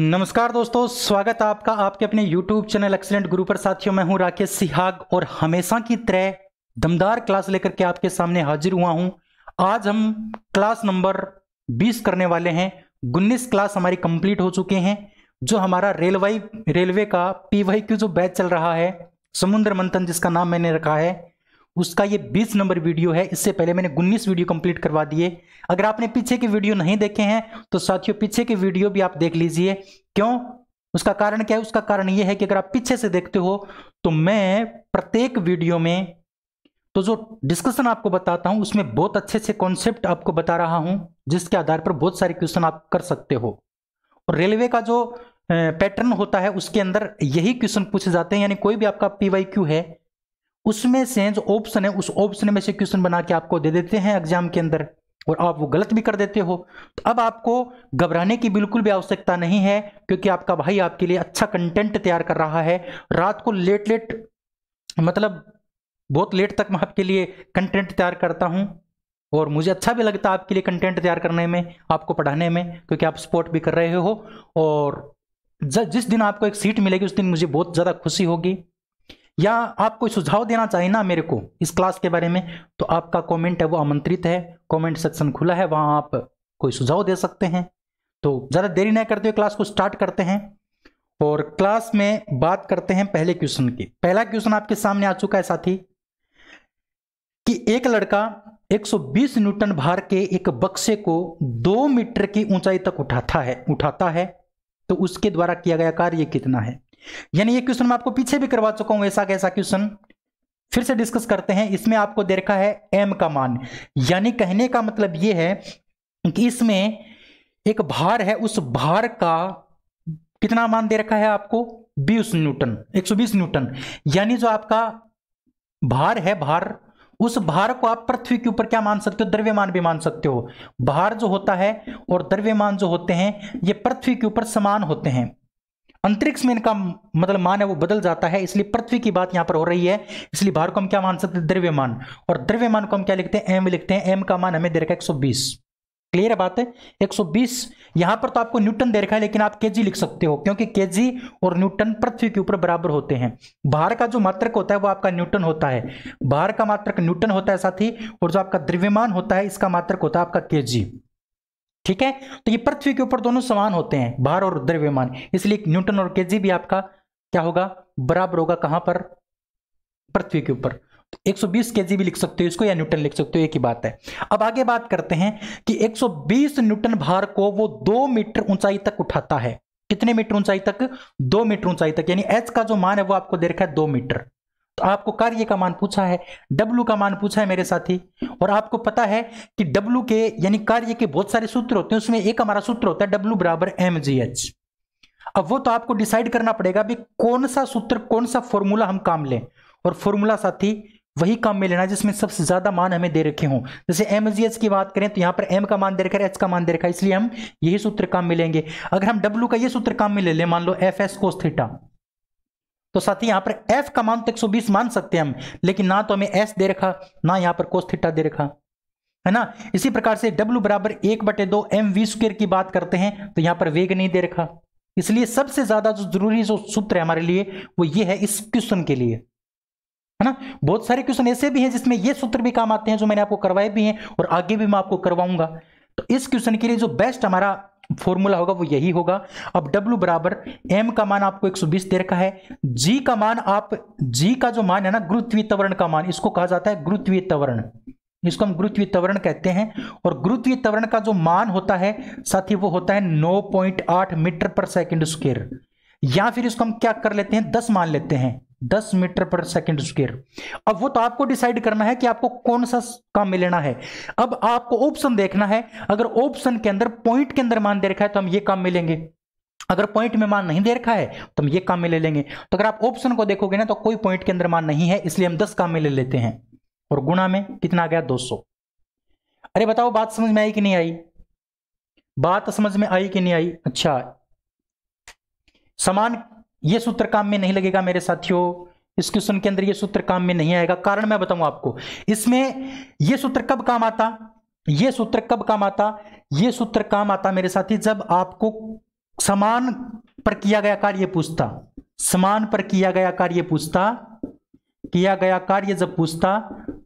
नमस्कार दोस्तों स्वागत है आपका आपके अपने YouTube चैनल एक्सीलेंट गुरु पर साथियों मैं हूं राकेश सिहाग और हमेशा की तरह दमदार क्लास लेकर के आपके सामने हाजिर हुआ हूं आज हम क्लास नंबर 20 करने वाले हैं उन्नीस क्लास हमारी कंप्लीट हो चुके हैं जो हमारा रेलवे रेलवे का पी वाई जो बैच चल रहा है समुद्र मंथन जिसका नाम मैंने रखा है उसका ये 20 नंबर वीडियो है इससे पहले मैंने 19 वीडियो कंप्लीट करवा दिए अगर आपने पीछे के वीडियो नहीं देखे हैं तो साथियों पीछे के वीडियो भी आप देख लीजिए क्यों उसका कारण क्या है उसका कारण यह है कि अगर आप पीछे से देखते हो तो मैं प्रत्येक वीडियो में तो जो डिस्कशन आपको बताता हूं उसमें बहुत अच्छे अच्छे कॉन्सेप्ट आपको बता रहा हूं जिसके आधार पर बहुत सारे क्वेश्चन आप कर सकते हो और रेलवे का जो पैटर्न होता है उसके अंदर यही क्वेश्चन पूछे जाते हैं यानी कोई भी आपका पी है उसमें से जो ऑप्शन है उस ऑप्शन में से क्वेश्चन बना के आपको दे देते हैं एग्जाम के अंदर और आप वो गलत भी कर देते हो तो अब आपको घबराने की बिल्कुल भी आवश्यकता नहीं है क्योंकि आपका भाई आपके लिए अच्छा कंटेंट तैयार कर रहा है रात को लेट लेट मतलब बहुत लेट तक मैं आपके लिए कंटेंट तैयार करता हूँ और मुझे अच्छा भी लगता है आपके लिए कंटेंट तैयार करने में आपको पढ़ाने में क्योंकि आप सपोर्ट भी कर रहे हो और जिस दिन आपको एक सीट मिलेगी उस दिन मुझे बहुत ज़्यादा खुशी होगी या आप कोई सुझाव देना चाहिए ना मेरे को इस क्लास के बारे में तो आपका कमेंट है वो आमंत्रित है कमेंट सेक्शन खुला है वहाँ आप कोई सुझाव दे सकते हैं तो ज़्यादा देरी नहीं करते हुए क्लास को स्टार्ट करते हैं और क्लास में बात करते हैं पहले क्वेश्चन की पहला क्वेश्चन आपके सामने आ चुका है साथी कि एक लड़का 120 न्यूटन भार के एक बक्से को दो मीटर की ऊंचाई तक उठाता है उठाता है तो उसके द्वारा किया गया कार्य कितना है यानी ये क्वेश्चन मैं आपको पीछे भी करवा चुका हूं ऐसा कैसा क्वेश्चन फिर से डिस्कस करते हैं इसमें आपको दे रखा है एम का मान यानी कहने का मतलब यह है कि इसमें एक भार है उस भार का कितना मान दे रखा है आपको बीस न्यूटन 120 न्यूटन यानी जो आपका भार है भार उस भार को आप पृथ्वी के ऊपर क्या मान सकते हो द्रव्यमान भी मान सकते हो भार जो होता है और द्रव्यमान जो होते हैं ये पृथ्वी के ऊपर समान होते हैं अंतरिक्ष में इनका मतलब मान है वो बदल जाता है इसलिए पृथ्वी की बात यहां पर हो रही है इसलिए भार को हम क्या मान सकते हैं द्रव्यमान और द्रव्यमान को हम क्या लिखते हैं एम लिखते हैं एम का मान हमें दे रखा है एक क्लियर है बात है 120 यहां पर तो आपको न्यूटन दे रखा है लेकिन आप केजी लिख सकते हो क्योंकि केजी और न्यूटन पृथ्वी के ऊपर बराबर होते हैं भार का जो मात्रक होता है वो आपका न्यूटन होता है भार का मात्रक न्यूटन होता है साथ ही और जो आपका द्रव्यमान होता है इसका मात्रक होता है आपका केजी ठीक है तो ये पृथ्वी के ऊपर दोनों समान होते हैं भार और द्रव्यमान इसलिए न्यूटन और केजी भी आपका क्या होगा बराबर होगा कहां पर पृथ्वी के ऊपर तो 120 केजी भी लिख सकते हो इसको या न्यूटन लिख सकते हो एक ही बात है अब आगे बात करते हैं कि 120 न्यूटन भार को वो दो मीटर ऊंचाई तक उठाता है कितने मीटर ऊंचाई तक दो मीटर ऊंचाई तक यानी एच का जो मान है वो आपको दे रखा है दो मीटर तो आपको कार्य का मान पूछा है W का मान पूछा है मेरे साथी और आपको पता है कि W के यानी कार्य के बहुत सारे सूत्र होते हैं उसमें एक हमारा सूत्र होता है W बराबर एम जी एच अब वो तो आपको डिसाइड करना पड़ेगा भी कौन सा सूत्र कौन सा फॉर्मूला हम काम लें और फॉर्मूला साथी वही काम में लेना जिसमें सबसे ज्यादा मान हमें दे रखे हों जैसे एम जी एच की बात करें तो यहाँ पर एम का मान दे रखा है एच का मान दे रखा है इसलिए हम यही सूत्र काम में लेंगे अगर हम डब्ल्यू का ये सूत्र काम में ले लें मान लो एफ एस कोस थीटा तो साथ ही यहाँ पर f का मान तो 120 मान सकते हैं हम लेकिन ना तो हमें s दे रखा ना यहाँ पर cos थीटा दे रखा है ना इसी प्रकार से w बराबर एक बटे दो एम वी स्क्र की बात करते हैं तो यहाँ पर वेग नहीं दे रखा इसलिए सबसे ज्यादा जो जरूरी जो सूत्र है हमारे लिए वो ये है इस क्वेश्चन के लिए है ना बहुत सारे क्वेश्चन ऐसे भी हैं जिसमें ये सूत्र भी काम आते हैं जो मैंने आपको करवाए भी हैं और आगे भी मैं आपको करवाऊंगा तो इस क्वेश्चन के लिए जो बेस्ट हमारा फॉर्मूला होगा वो यही होगा अब W बराबर M का मान आपको 120 दे रखा है G का मान आप G का जो मान है ना गुरुत्वीय तवरण का मान इसको कहा जाता है गुरुत्वीय तवरण इसको हम गुरुत्वीय तवरण कहते हैं और गुरुत्वीय तवरण का जो मान होता है साथ ही वो होता है 9.8 मीटर पर सेकंड स्क्वेयर या फिर इसको हम क्या कर लेते हैं दस मान लेते हैं दस मीटर पर सेकेंड स्क्वेयर अब वो तो आपको डिसाइड करना है कि आपको कौन सा काम लेना है अब आपको ऑप्शन देखना है अगर ऑप्शन के अंदर पॉइंट के अंदर मान दे रखा है तो हम ये काम मिलेंगे अगर पॉइंट में मान नहीं दे रखा है तो हम ये काम में ले लेंगे तो अगर आप ऑप्शन को देखोगे ना तो कोई पॉइंट के अंदर मान नहीं है इसलिए हम दस काम में ले लेते हैं और गुणा में कितना आ गया दो सौ अरे बताओ बात समझ में आई कि नहीं आई बात समझ में आई कि नहीं आई अच्छा समान ये सूत्र काम में नहीं लगेगा मेरे साथियों इस क्वेश्चन के अंदर ये सूत्र काम में नहीं आएगा कारण मैं बताऊं आपको इसमें ये सूत्र कब काम आता ये सूत्र कब काम आता ये सूत्र काम आता मेरे साथी जब आपको समान पर किया गया कार्य पूछता समान पर किया गया कार्य पूछता किया गया कार्य जब पूछता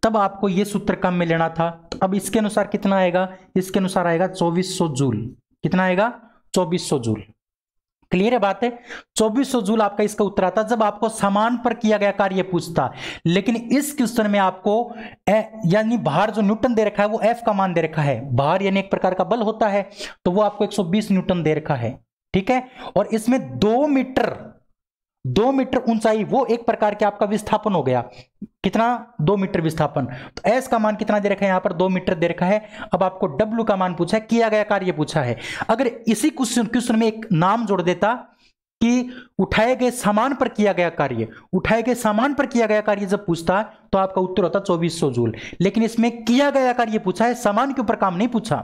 तब आपको यह सूत्र काम में लेना था अब इसके अनुसार कितना आएगा इसके अनुसार आएगा 2400 जूल कितना आएगा 2400 जूल क्लियर है बात है चौबीस जूल आपका इसका उत्तर आता जब आपको समान पर किया गया कार्य पूछता लेकिन इस क्वेश्चन में आपको यानी भार जो न्यूटन दे रखा है वो एफ का मान दे रखा है भार यानी एक प्रकार का बल होता है तो वो आपको 120 न्यूटन दे रखा है ठीक है और इसमें दो मीटर दो मीटर ऊंचाई वो एक प्रकार के आपका विस्थापन हो गया कितना दो मीटर विस्थापन तो एस का मान कितना दे रखा है यहां पर दो मीटर दे रखा है अब आपको डब्ल्यू का मान पूछा है किया गया कार्य पूछा है अगर इसी क्वेश्चन क्वेश्चन में एक नाम जोड़ देता कि उठाए गए सामान पर किया गया कार्य उठाए गए सामान पर किया गया कार्य जब पूछता तो आपका उत्तर होता चौबीस सौ जूल लेकिन इसमें किया गया कार्य पूछा है सामान के ऊपर काम नहीं पूछा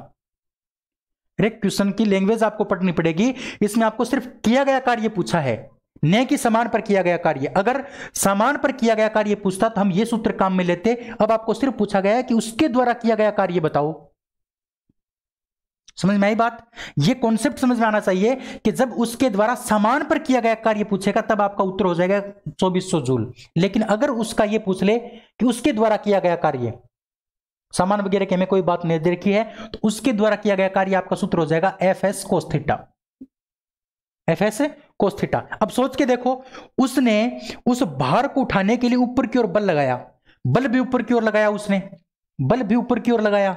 क्वेश्चन की लैंग्वेज आपको पढ़नी पड़ेगी इसमें आपको सिर्फ किया गया कार्य पूछा है न्याय के समान पर किया गया कार्य अगर समान पर किया गया कार्य पूछता तो हम ये सूत्र काम में लेते अब आपको सिर्फ पूछा गया कि उसके द्वारा किया गया कार्य बताओ समझ में आई बात ये कॉन्सेप्ट समझ में आना चाहिए कि जब उसके द्वारा समान पर किया गया कार्य पूछेगा तब आपका उत्तर हो जाएगा चौबीस सौ जूल लेकिन अगर उसका यह पूछ ले कि उसके द्वारा किया गया कार्य सामान वगैरह के हमें कोई बात नहीं दे रखी है तो उसके द्वारा किया गया कार्य आपका सूत्र हो जाएगा F S cos theta F S cos अब सोच के देखो उसने उस भार को उठाने के लिए ऊपर की ओर बल लगाया बल भी ऊपर की ओर लगाया उसने बल भी ऊपर की ओर लगाया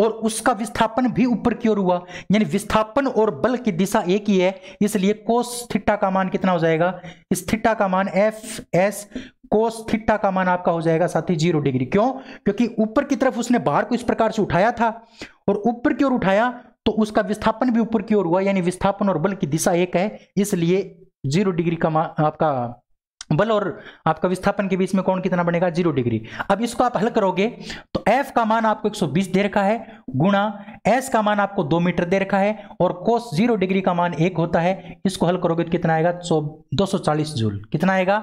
और उसका विस्थापन भी ऊपर की ओर हुआ यानी विस्थापन और बल की दिशा एक ही है इसलिए कोस थिट्टा का मान कितना हो जाएगा इस थिट्टा का मान एफ एस कोस थिट्टा का मान आपका हो जाएगा साथ ही जीरो डिग्री क्यों क्योंकि ऊपर की तरफ उसने बाहर को इस प्रकार से उठाया था और ऊपर की ओर उठाया तो उसका विस्थापन भी ऊपर की ओर हुआ यानी विस्थापन और बल की दिशा एक है इसलिए जीरो डिग्री का आपका बल और आपका विस्थापन के बीच में कौन कितना बनेगा जीरो डिग्री अब इसको आप हल करोगे तो एफ का मान आपको 120 दे रखा है गुणा एस का मान आपको दो मीटर दे रखा है और कोस जीरो डिग्री का मान एक होता है इसको हल करोगे तो कितना आएगा दो सौ चालीस जूल कितना आएगा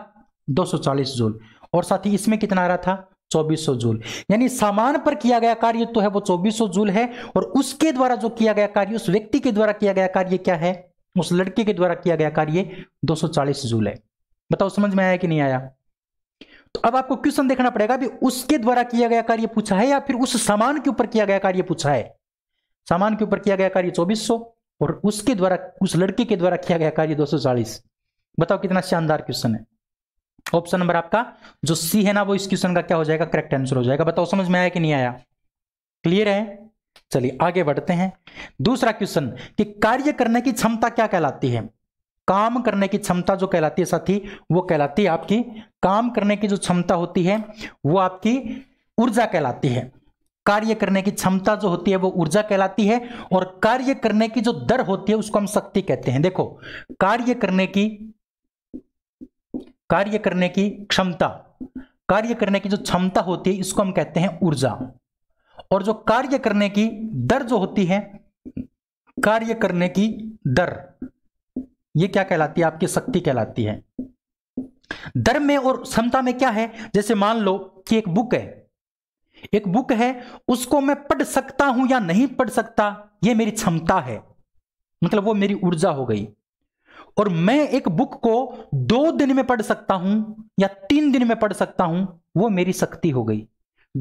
240 जूल और साथ ही इसमें कितना आ रहा था 2400 जूल यानी सामान पर किया गया कार्य तो है वो 2400 जूल है और उसके द्वारा जो किया गया कार्य उस व्यक्ति के द्वारा किया गया कार्य क्या है उस लड़के के द्वारा किया गया कार्य 240 जूल है बताओ समझ में आया कि नहीं आया तो अब आपको क्वेश्चन देखना पड़ेगा भी उसके द्वारा किया गया कार्य पूछा है या फिर उस सामान के ऊपर किया गया कार्य पूछा है सामान के ऊपर किया गया कार्य 2400 और उसके द्वारा उस लड़के के द्वारा किया गया कार्य 240 बताओ कितना शानदार क्वेश्चन है ऑप्शन नंबर आपका जो सी है ना वो इस क्वेश्चन का क्या हो जाएगा करेक्ट आंसर हो जाएगा बताओ समझ में आया कि नहीं आया क्लियर है चलिए आगे बढ़ते हैं दूसरा क्वेश्चन कि कार्य करने की क्षमता क्या कहलाती है काम करने की क्षमता जो कहलाती है साथी वो कहलाती है आपकी काम करने की जो क्षमता होती है वो आपकी ऊर्जा कहलाती है कार्य करने की क्षमता जो होती है वो ऊर्जा कहलाती है और कार्य करने की जो दर होती है उसको हम शक्ति कहते हैं देखो कार्य करने की कार्य करने की क्षमता कार्य करने की जो क्षमता होती है इसको हम कहते हैं ऊर्जा और जो कार्य करने की दर जो होती है कार्य करने की दर ये क्या कहलाती है आपकी शक्ति कहलाती है दर में और क्षमता में क्या है जैसे मान लो कि एक बुक है एक बुक है उसको मैं पढ़ सकता हूं या नहीं पढ़ सकता यह मेरी क्षमता है मतलब वो मेरी ऊर्जा हो गई और मैं एक बुक को दो दिन में पढ़ सकता हूं या तीन दिन में पढ़ सकता हूं वो मेरी शक्ति हो गई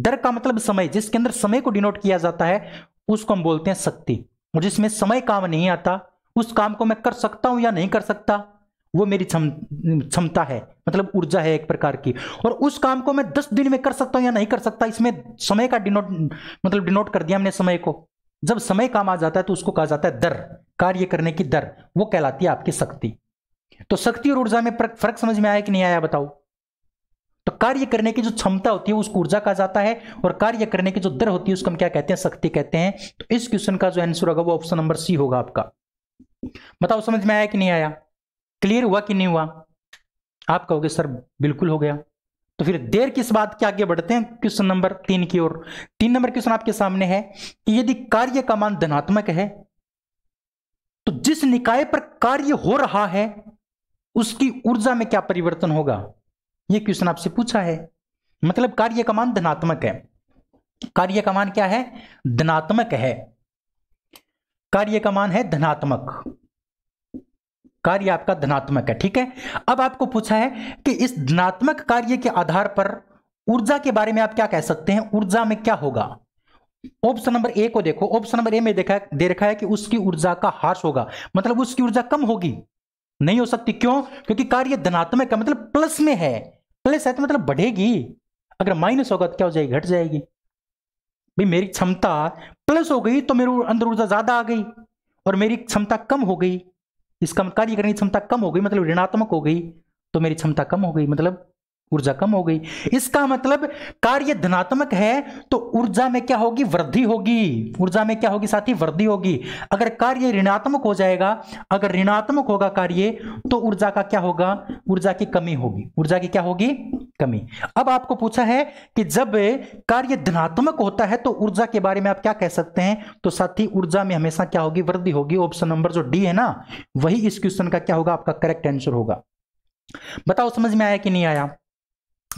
दर का मतलब समय जिसके अंदर समय को डिनोट किया जाता है उसको हम बोलते हैं शक्ति और जिसमें समय काम नहीं आता उस काम को मैं कर सकता हूं या नहीं कर सकता वो मेरी क्षमता है मतलब ऊर्जा है एक प्रकार की और उस काम को मैं दस दिन में कर सकता हूं या नहीं कर सकता इसमें समय का डिनोट मतलब डिनोट कर दिया हमने समय को जब समय काम आ जाता है तो उसको कहा जाता है दर कार्य करने की दर वो कहलाती है आपकी शक्ति तो शक्ति और ऊर्जा में फर्क समझ में आया कि नहीं आया बताओ तो कार्य करने की जो क्षमता होती है उसको ऊर्जा कहा जाता है और कार्य करने की जो दर होती है उसको हम क्या कहते हैं शक्ति कहते हैं तो इस क्वेश्चन का जो आंसर होगा वो ऑप्शन नंबर सी होगा आपका बताओ समझ में आया कि नहीं आया क्लियर हुआ कि नहीं हुआ आप कहोगे सर बिल्कुल हो गया तो फिर देर किस बात के आगे बढ़ते हैं क्वेश्चन नंबर तीन की ओर तीन नंबर क्वेश्चन आपके सामने है यदि कार्य का मान धनात्मक है तो जिस निकाय पर कार्य हो रहा है उसकी ऊर्जा में क्या परिवर्तन होगा यह क्वेश्चन आपसे पूछा है मतलब कार्य का मान धनात्मक है कार्य का मान क्या है धनात्मक है कार्य का मान है धनात्मक कार्य आपका धनात्मक है ठीक है अब आपको पूछा है कि इस धनात्मक कार्य के आधार पर ऊर्जा के बारे में आप क्या कह सकते हैं ऊर्जा में क्या होगा ऑप्शन नंबर ए को देखो ऑप्शन नंबर ए में देखा दे रखा है कि उसकी ऊर्जा का हार्स होगा मतलब उसकी ऊर्जा कम होगी नहीं हो सकती क्यों क्योंकि कार्य धनात्मक है मतलब प्लस में है प्लस है तो मतलब बढ़ेगी अगर माइनस होगा तो क्या हो जाएगी घट जाएगी भाई मेरी क्षमता प्लस हो गई तो मेरे अंदर ऊर्जा ज्यादा आ गई और मेरी क्षमता कम हो गई इसका कार्य करने की क्षमता कम हो गई मतलब ऋणात्मक हो गई तो मेरी क्षमता कम हो गई मतलब ऊर्जा कम हो गई इसका मतलब कार्य धनात्मक है तो ऊर्जा में क्या होगी वृद्धि होगी ऊर्जा में क्या होगी साथ ही वृद्धि होगी अगर कार्य ऋणात्मक हो जाएगा अगर ऋणात्मक होगा कार्य तो ऊर्जा का क्या होगा ऊर्जा की कमी होगी ऊर्जा की क्या होगी कमी अब आपको पूछा है कि जब कार्य धनात्मक होता है तो ऊर्जा के बारे में आप क्या कह सकते हैं तो साथ ही ऊर्जा में हमेशा क्या होगी वृद्धि होगी ऑप्शन नंबर जो डी है ना वही इस क्वेश्चन का क्या होगा आपका करेक्ट आंसर होगा बताओ समझ में आया कि नहीं आया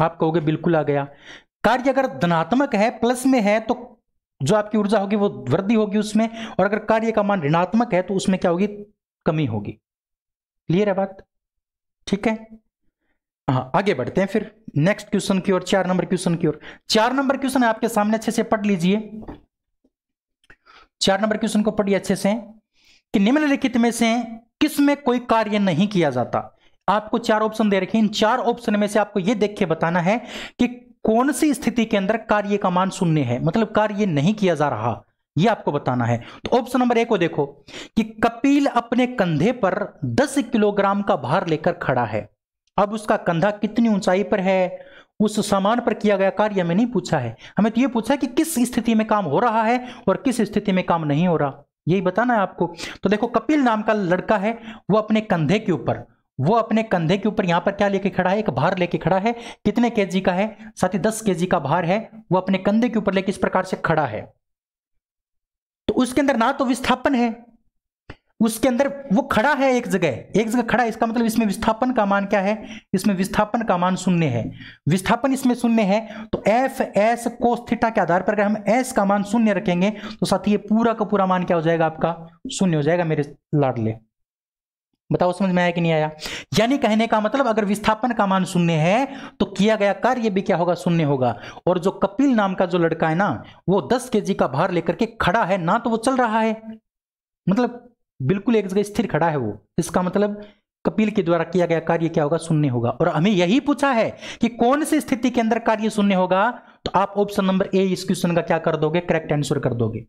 आप कहोगे बिल्कुल आ गया कार्य अगर धनात्मक है प्लस में है तो जो आपकी ऊर्जा होगी वो वृद्धि होगी उसमें और अगर कार्य का मान ऋणात्मक है तो उसमें क्या होगी कमी होगी क्लियर है बात ठीक है हाँ आगे बढ़ते हैं फिर नेक्स्ट क्वेश्चन की ओर चार नंबर क्वेश्चन की ओर चार नंबर क्वेश्चन आपके सामने अच्छे से पढ़ लीजिए चार नंबर क्वेश्चन को पढ़िए अच्छे से कि निम्नलिखित में से किस में कोई कार्य नहीं किया जाता आपको चार ऑप्शन दे रखे इन चार ऑप्शन में से आपको यह देख के बताना है कि कौन सी स्थिति के अंदर कार्य का मान शून्य है मतलब कार्य नहीं किया जा रहा यह आपको बताना है तो ऑप्शन नंबर एक को देखो कि कपिल अपने कंधे पर 10 किलोग्राम का भार लेकर खड़ा है अब उसका कंधा कितनी ऊंचाई पर है उस सामान पर किया गया कार्य हमें नहीं पूछा है हमें तो यह पूछा है कि किस स्थिति में काम हो रहा है और किस स्थिति में काम नहीं हो रहा यही बताना है आपको तो देखो कपिल नाम का लड़का है वह अपने कंधे के ऊपर वो अपने कंधे के ऊपर यहां पर क्या लेके खड़ा है एक भार लेके खड़ा है कितने केजी का है साथ ही दस केजी का भार है वो अपने कंधे के ऊपर लेके इस प्रकार से खड़ा है तो उसके अंदर ना तो विस्थापन है उसके अंदर वो खड़ा है एक जगह एक जगह खड़ा है इसका मतलब इसमें विस्थापन का मान क्या है इसमें विस्थापन का मान शून्य है विस्थापन इसमें शून्य है तो एफ एस को थीटा के आधार पर अगर हम एस का मान शून्य रखेंगे तो साथ ही ये पूरा का पूरा मान क्या हो जाएगा आपका शून्य हो जाएगा मेरे लाडले बताओ समझ में आया कि नहीं आया यानी कहने का मतलब अगर विस्थापन का मान शून्य है तो किया गया कार्य भी क्या होगा शून्य होगा और जो कपिल नाम का जो लड़का है ना वो दस के का भार लेकर के खड़ा है ना तो वो चल रहा है मतलब बिल्कुल एक जगह स्थिर खड़ा है वो इसका मतलब कपिल के द्वारा किया गया कार्य क्या होगा शून्य होगा और हमें यही पूछा है कि कौन सी स्थिति के अंदर कार्य शून्य होगा तो आप ऑप्शन नंबर ए इस क्वेश्चन का क्या कर दोगे करेक्ट आंसर कर दोगे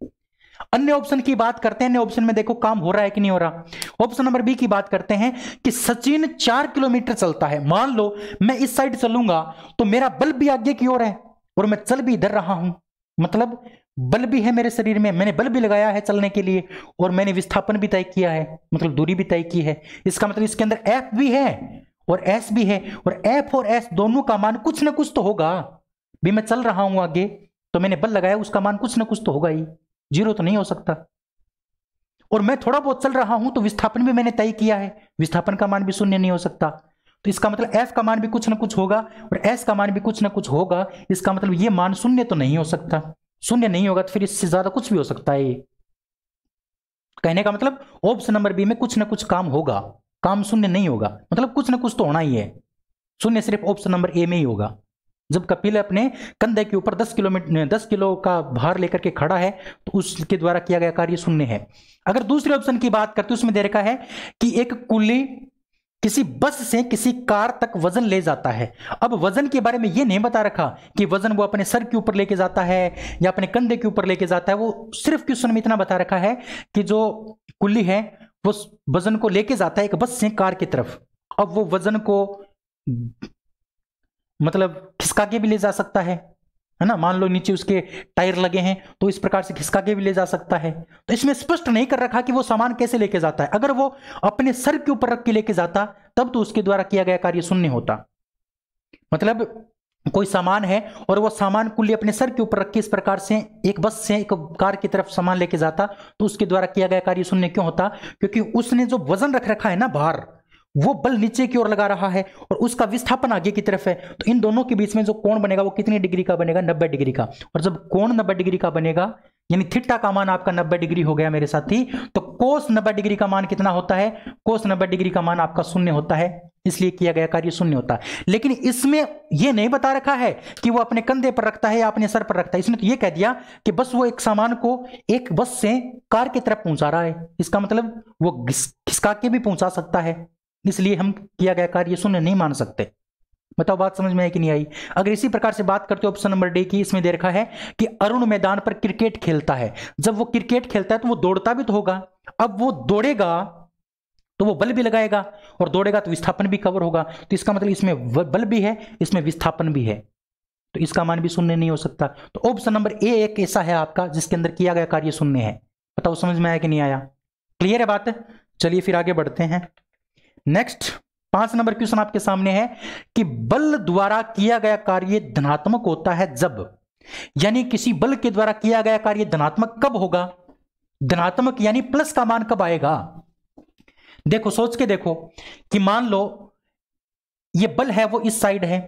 अन्य ऑप्शन की बात करते हैं अन्य ऑप्शन में देखो काम हो रहा है कि नहीं हो रहा ऑप्शन नंबर बी की बात करते हैं कि सचिन चार किलोमीटर चलता है मान लो मैं इस साइड चलूंगा तो मेरा बल्ब भी आगे की ओर है और मैं चल भी इधर रहा हूं मतलब बल भी है मेरे शरीर में मैंने बल भी लगाया है चलने के लिए और मैंने विस्थापन भी तय किया है मतलब दूरी भी तय की है इसका मतलब इसके अंदर एफ भी है और एस भी है और एफ और एस दोनों का मान कुछ ना कुछ तो होगा भी मैं चल रहा हूं आगे तो मैंने बल लगाया उसका मान कुछ ना कुछ तो होगा ही जीरो तो नहीं हो सकता और मैं थोड़ा बहुत चल रहा हूं तो विस्थापन भी मैंने तय किया है विस्थापन का मान भी शून्य नहीं हो सकता तो इसका मतलब एफ का मान भी कुछ ना कुछ होगा और एस का मान भी कुछ ना कुछ होगा इसका मतलब ये मान शून्य तो नहीं हो सकता शून्य नहीं होगा तो फिर इससे ज्यादा कुछ भी हो सकता है ये कहने का मतलब ऑप्शन नंबर बी में कुछ ना कुछ काम होगा काम शून्य नहीं होगा मतलब कुछ ना कुछ तो होना ही है शून्य सिर्फ ऑप्शन नंबर ए में ही होगा जब कपिल अपने कंधे के ऊपर 10 किलोमीटर 10 किलो का भार लेकर के खड़ा है तो उसके द्वारा किया गया कार्य शून्य है अगर दूसरे ऑप्शन की बात करते उसमें दे रखा है कि एक कुली किसी बस से किसी कार तक वजन ले जाता है अब वजन के बारे में ये नहीं बता रखा कि वजन वो अपने सर के ऊपर लेके जाता है या अपने कंधे के ऊपर लेके जाता है वो सिर्फ क्वेश्चन में इतना बता रखा है कि जो कुल्ली है वो वजन को लेके जाता है एक बस से कार की तरफ अब वो वजन को मतलब खिसका के भी ले जा सकता है है ना मान लो नीचे उसके टायर लगे हैं तो इस प्रकार से खिसका के भी ले जा सकता है तो इसमें स्पष्ट नहीं कर रखा कि वो सामान कैसे लेके जाता है अगर वो अपने सर के ऊपर रख के लेके जाता तब तो उसके द्वारा किया गया कार्य शून्य होता मतलब कोई सामान है और वो सामान कुल्ली अपने सर के ऊपर रख के इस प्रकार से एक बस से एक कार की तरफ सामान लेके जाता तो उसके द्वारा किया गया कार्य शून्य क्यों होता क्योंकि उसने जो वजन रख रखा है ना भार वो बल नीचे की ओर लगा रहा है और उसका विस्थापन आगे की तरफ है तो इन दोनों के बीच में जो कोण बनेगा वो कितनी डिग्री का बनेगा नब्बे डिग्री का और जब कोण नब्बे डिग्री का बनेगा यानी थिट्टा का मान आपका 90 डिग्री हो गया मेरे साथी तो कोस 90 डिग्री का मान कितना होता है कोस 90 डिग्री का मान आपका शून्य होता है इसलिए किया गया कार्य शून्य होता है लेकिन इसमें यह नहीं बता रखा है कि वो अपने कंधे पर रखता है या अपने सर पर रखता है इसने तो यह कह दिया कि बस वो एक सामान को एक बस से कार की तरफ पहुंचा रहा है इसका मतलब वो घिसका के भी पहुंचा सकता है इसलिए हम किया गया कार्य शून्य नहीं मान सकते बताओ बात समझ में आई कि नहीं आई अगर इसी प्रकार से बात करते हो ऑप्शन नंबर डी की इसमें दे रखा है कि अरुण मैदान पर क्रिकेट खेलता है जब वो क्रिकेट खेलता है तो वो दौड़ता भी तो होगा अब वो दौड़ेगा तो वो बल भी लगाएगा और दौड़ेगा तो विस्थापन भी कवर होगा तो इसका मतलब इसमें बल भी है इसमें विस्थापन भी है तो इसका मान भी शून्य नहीं हो सकता तो ऑप्शन नंबर ए एक ऐसा है आपका जिसके अंदर किया गया कार्य शून्य है बताओ समझ में आया कि नहीं आया क्लियर है बात चलिए फिर आगे बढ़ते हैं नेक्स्ट पांच नंबर क्वेश्चन आपके सामने है कि बल द्वारा किया गया कार्य धनात्मक होता है जब यानी किसी बल के द्वारा किया गया कार्य धनात्मक कब होगा धनात्मक यानी प्लस का मान कब आएगा देखो सोच के देखो कि मान लो ये बल है वो इस साइड है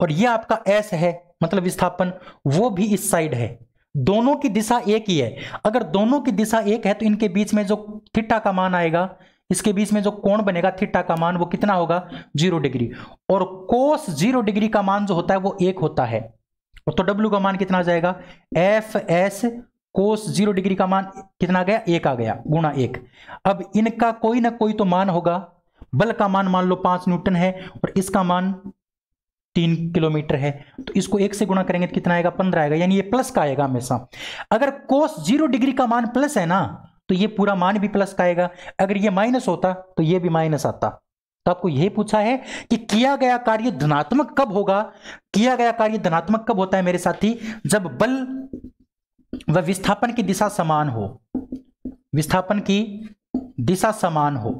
और ये आपका एस है मतलब विस्थापन वो भी इस साइड है दोनों की दिशा एक ही है अगर दोनों की दिशा एक है तो इनके बीच में जो थीटा का मान आएगा इसके बीच में जो कोण बनेगा थीटा का मान वो कितना होगा जीरो डिग्री और कोस जीरो डिग्री का मान जो होता है वो एक होता है तो डब्ल्यू का मान कितना जाएगा F S cos zero degree का मान कितना गया एक आ गया गुणा एक अब इनका कोई ना कोई तो मान होगा बल का मान मान लो पांच न्यूटन है और इसका मान तीन किलोमीटर है तो इसको एक से गुणा करेंगे तो कितना आएगा पंद्रह आएगा यानी ये प्लस का आएगा हमेशा अगर कोस जीरो डिग्री का मान प्लस है ना तो ये पूरा मान भी प्लस का आएगा अगर ये माइनस होता तो ये भी माइनस आता तो आपको यही पूछा है कि किया गया कार्य धनात्मक कब होगा किया गया कार्य धनात्मक कब होता है मेरे साथी जब बल व विस्थापन की दिशा समान हो विस्थापन की दिशा समान हो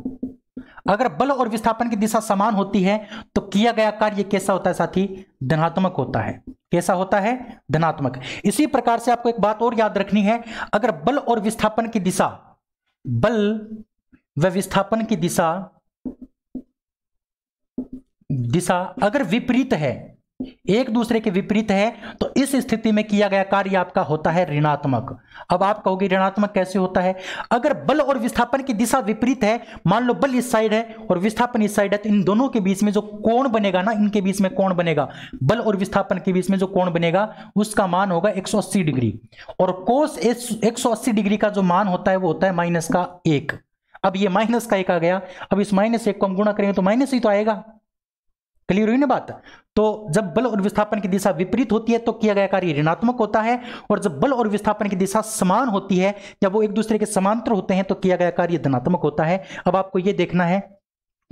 अगर बल और विस्थापन की दिशा समान होती है तो किया गया कार्य कैसा होता है साथी धनात्मक होता है कैसा होता है धनात्मक इसी प्रकार से आपको एक बात और याद रखनी है अगर बल और विस्थापन की दिशा बल व विस्थापन की दिशा दिशा अगर विपरीत है एक दूसरे के विपरीत है तो इस स्थिति में किया गया कार्य आपका होता है ऋणात्मक अब आप कहोगे ऋणात्मक कैसे होता है अगर बल और विस्थापन की दिशा विपरीत है मान लो बल इस साइड है और विस्थापन इस साइड है तो इन दोनों के बीच में जो कोण बनेगा ना इनके बीच में कोण बनेगा बल और विस्थापन के बीच में जो कोण बनेगा उसका मान होगा एक डिग्री और कोस एक डिग्री का जो मान होता है वो होता है माइनस का एक अब ये माइनस का एक आ गया अब इस माइनस एक को हम गुणा करेंगे तो माइनस ही तो आएगा क्लियर हुई ना बात तो जब बल और विस्थापन की दिशा विपरीत होती है तो किया गया कार्य ऋणात्मक होता है और जब बल और विस्थापन की दिशा समान होती है या वो एक दूसरे के समांतर होते हैं तो किया गया कार्य धनात्मक होता है अब आपको ये देखना है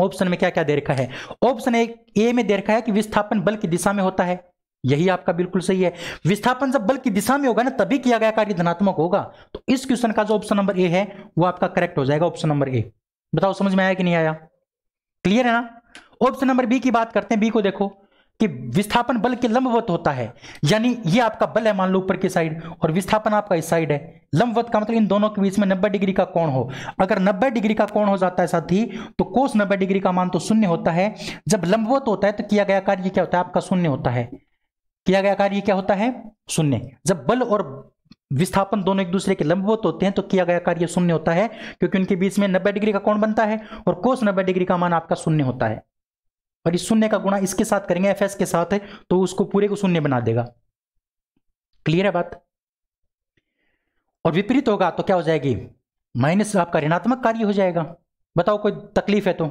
ऑप्शन में क्या क्या दे रखा है ऑप्शन ए में दे रखा है कि विस्थापन बल की दिशा में होता है यही आपका बिल्कुल सही है विस्थापन जब बल की दिशा में होगा ना तभी किया गया कार्य धनात्मक होगा तो इस क्वेश्चन का जो ऑप्शन नंबर ए है वो आपका करेक्ट हो जाएगा ऑप्शन नंबर ए बताओ समझ में आया कि नहीं आया क्लियर है ना ऑप्शन नंबर बी की बात करते हैं बी को देखो कि विस्थापन बल के लंबवत होता है यानी ये आपका बल है मान लो ऊपर की साइड और विस्थापन आपका इस साइड है लंबवत का मतलब इन दोनों के बीच में 90 डिग्री का कोण हो अगर 90 डिग्री का कोण हो जाता है साथी तो कोस 90 डिग्री का मान तो शून्य होता है जब लंबवत होता है तो किया गया कार्य क्या होता है आपका शून्य होता है किया गया कार्य क्या होता है शून्य जब बल और विस्थापन दोनों एक दूसरे के लंबवत होते हैं तो किया गया कार्य शून्य होता है क्योंकि उनके बीच में नब्बे डिग्री का कोण बनता है और कोस नब्बे डिग्री का मान आपका शून्य होता है और इस शून्य का गुणा इसके साथ करेंगे एफ के साथ है तो उसको पूरे को शून्य बना देगा क्लियर है बात और विपरीत होगा तो क्या हो जाएगी माइनस आपका ऋणात्मक कार्य हो जाएगा बताओ कोई तकलीफ है तो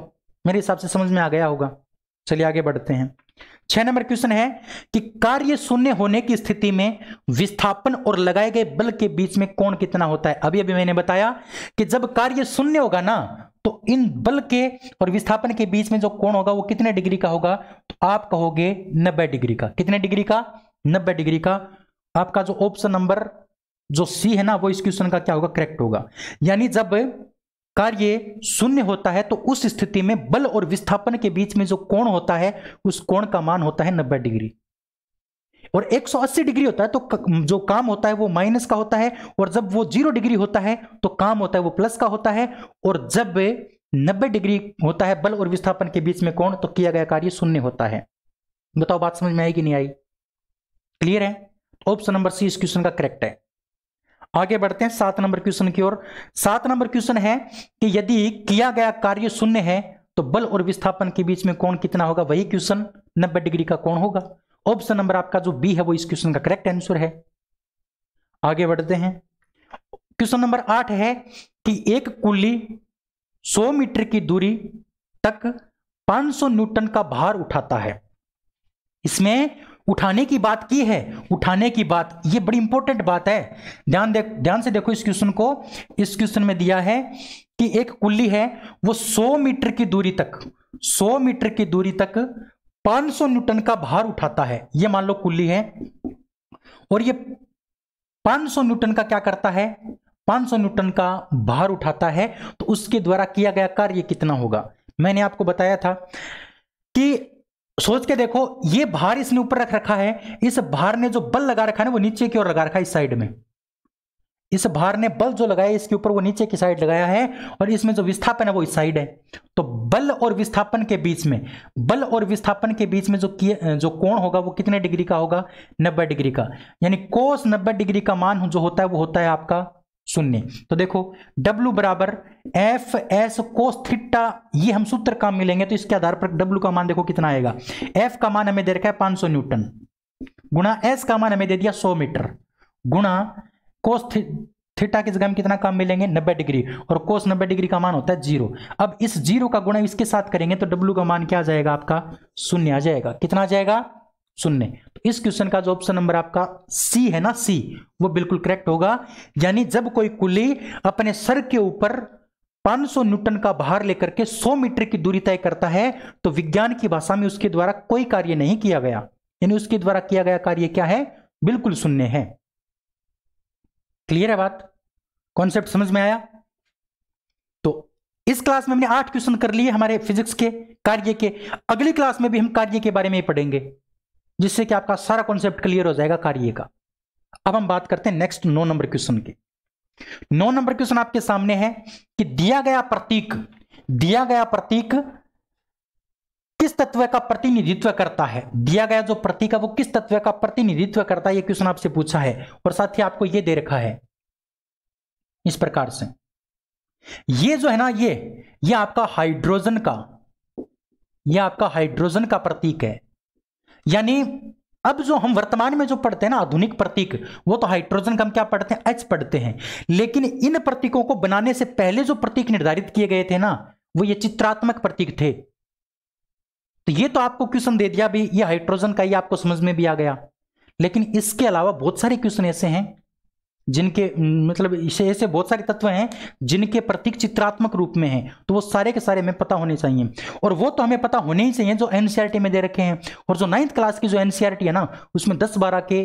मेरे हिसाब से समझ में आ गया होगा चलिए आगे बढ़ते हैं छह नंबर क्वेश्चन है कि कार्य शून्य होने की स्थिति में विस्थापन और लगाए गए बल के बीच में कोण कितना होता है अभी अभी मैंने बताया कि जब कार्य शून्य होगा ना तो इन बल के और विस्थापन के बीच में जो कोण होगा वो कितने डिग्री का होगा तो आप कहोगे नब्बे डिग्री का कितने डिग्री का नब्बे डिग्री का आपका जो ऑप्शन नंबर जो सी है ना वो इस क्वेश्चन का क्या होगा करेक्ट होगा यानी जब कार्य शून्य होता है तो उस स्थिति में बल और विस्थापन के बीच में जो कोण होता है उस कोण का मान होता है नब्बे डिग्री और 180 डिग्री होता है तो जो काम होता है वो माइनस का होता है और जब वो जीरो डिग्री होता है तो काम होता है वो प्लस का होता है और जब 90 डिग्री होता है बल और विस्थापन के बीच में कौन तो किया गया कार्य शून्य होता है बताओ बात समझ में आई कि नहीं आई क्लियर है ऑप्शन नंबर सी इस क्वेश्चन का करेक्ट है आगे बढ़ते हैं सात नंबर क्वेश्चन की ओर सात नंबर क्वेश्चन है कि यदि किया गया कार्य शून्य है तो बल और विस्थापन के बीच में कौन कितना होगा वही क्वेश्चन नब्बे डिग्री का कौन होगा ऑप्शन नंबर आपका जो बी है वो इस क्वेश्चन का करेक्ट आंसर है आगे बढ़ते हैं क्वेश्चन नंबर आठ है कि एक कुली 100 मीटर की दूरी तक 500 न्यूटन का भार उठाता है इसमें उठाने की बात की है उठाने की बात ये बड़ी इंपॉर्टेंट बात है ध्यान दे ध्यान से देखो इस क्वेश्चन को इस क्वेश्चन में दिया है कि एक कुल्ली है वो 100 मीटर की दूरी तक 100 मीटर की दूरी तक 500 न्यूटन का भार उठाता है ये मान लो कुल्ली है और ये 500 न्यूटन का क्या करता है 500 न्यूटन का भार उठाता है तो उसके द्वारा किया गया कार्य कितना होगा मैंने आपको बताया था कि सोच के देखो ये भार इसने ऊपर रख रखा है इस भार ने जो बल लगा रखा है वो नीचे की ओर लगा रखा है इस साइड में इस भार ने बल जो लगाया इसके ऊपर वो नीचे की साइड लगाया है और इसमें जो विस्थापन है वो इस साइड है तो बल और विस्थापन के बीच में बल और विस्थापन के बीच में जो जो कोण होगा वो कितने डिग्री का होगा नब्बे डिग्री का यानी कोस नब्बे डिग्री का मान जो होता है वो होता है आपका शून्य तो देखो डब्ल्यू बराबर एफ एस कोस थिट्टा ये हम सूत्र काम मिलेंगे तो इसके आधार पर डब्लू का मान देखो कितना आएगा एफ का मान हमें दे रखा है सौ न्यूटन गुणा एस का मान हमें दे दिया सौ मीटर गुणा कोस थीटा के जगह में कितना काम मिलेंगे 90 डिग्री और कोस 90 डिग्री का मान होता है जीरो अब इस जीरो का गुणा इसके साथ करेंगे तो डब्ल्यू का मान क्या आ जाएगा आपका शून्य आ जाएगा कितना आ जाएगा शून्य तो इस क्वेश्चन का जो ऑप्शन नंबर आपका सी है ना सी वो बिल्कुल करेक्ट होगा यानी जब कोई कुली अपने सर के ऊपर 500 न्यूटन का भार लेकर के 100 मीटर की दूरी तय करता है तो विज्ञान की भाषा में उसके द्वारा कोई कार्य नहीं किया गया यानी उसके द्वारा किया गया कार्य क्या है बिल्कुल शून्य है क्लियर है बात कॉन्सेप्ट समझ में आया तो इस क्लास में हमने आठ क्वेश्चन कर लिए हमारे फिजिक्स के कार्य के अगली क्लास में भी हम कार्य के बारे में ही पढ़ेंगे जिससे कि आपका सारा कॉन्सेप्ट क्लियर हो जाएगा कार्य का अब हम बात करते हैं नेक्स्ट नौ नंबर क्वेश्चन की नौ नंबर क्वेश्चन आपके सामने है कि दिया गया प्रतीक दिया गया प्रतीक किस तत्व का प्रतिनिधित्व करता है दिया गया जो प्रतीक है वो किस तत्व का प्रतिनिधित्व करता है ये क्वेश्चन आपसे पूछा है और साथ ही आपको ये दे रखा है इस प्रकार से ये जो है ना ये ये आपका हाइड्रोजन का ये आपका हाइड्रोजन का प्रतीक है यानी अब जो हम वर्तमान में जो पढ़ते हैं ना आधुनिक प्रतीक वो तो हाइड्रोजन का हम क्या पढ़ते हैं एच पढ़ते हैं लेकिन इन प्रतीकों को बनाने से पहले जो प्रतीक निर्धारित किए गए थे ना वो ये चित्रात्मक प्रतीक थे तो ये तो आपको क्वेश्चन दे दिया भी ये हाइड्रोजन का ही आपको समझ में भी आ गया लेकिन इसके अलावा बहुत सारे क्वेश्चन ऐसे हैं जिनके मतलब इसे ऐसे बहुत सारे तत्व हैं जिनके प्रतीक चित्रात्मक रूप में हैं तो वो सारे के सारे हमें पता होने चाहिए और वो तो हमें पता होने ही चाहिए जो एनसीईआरटी e में दे रखे हैं और जो नाइन्थ क्लास की जो एनसीईआरटी e है ना उसमें दस बारह के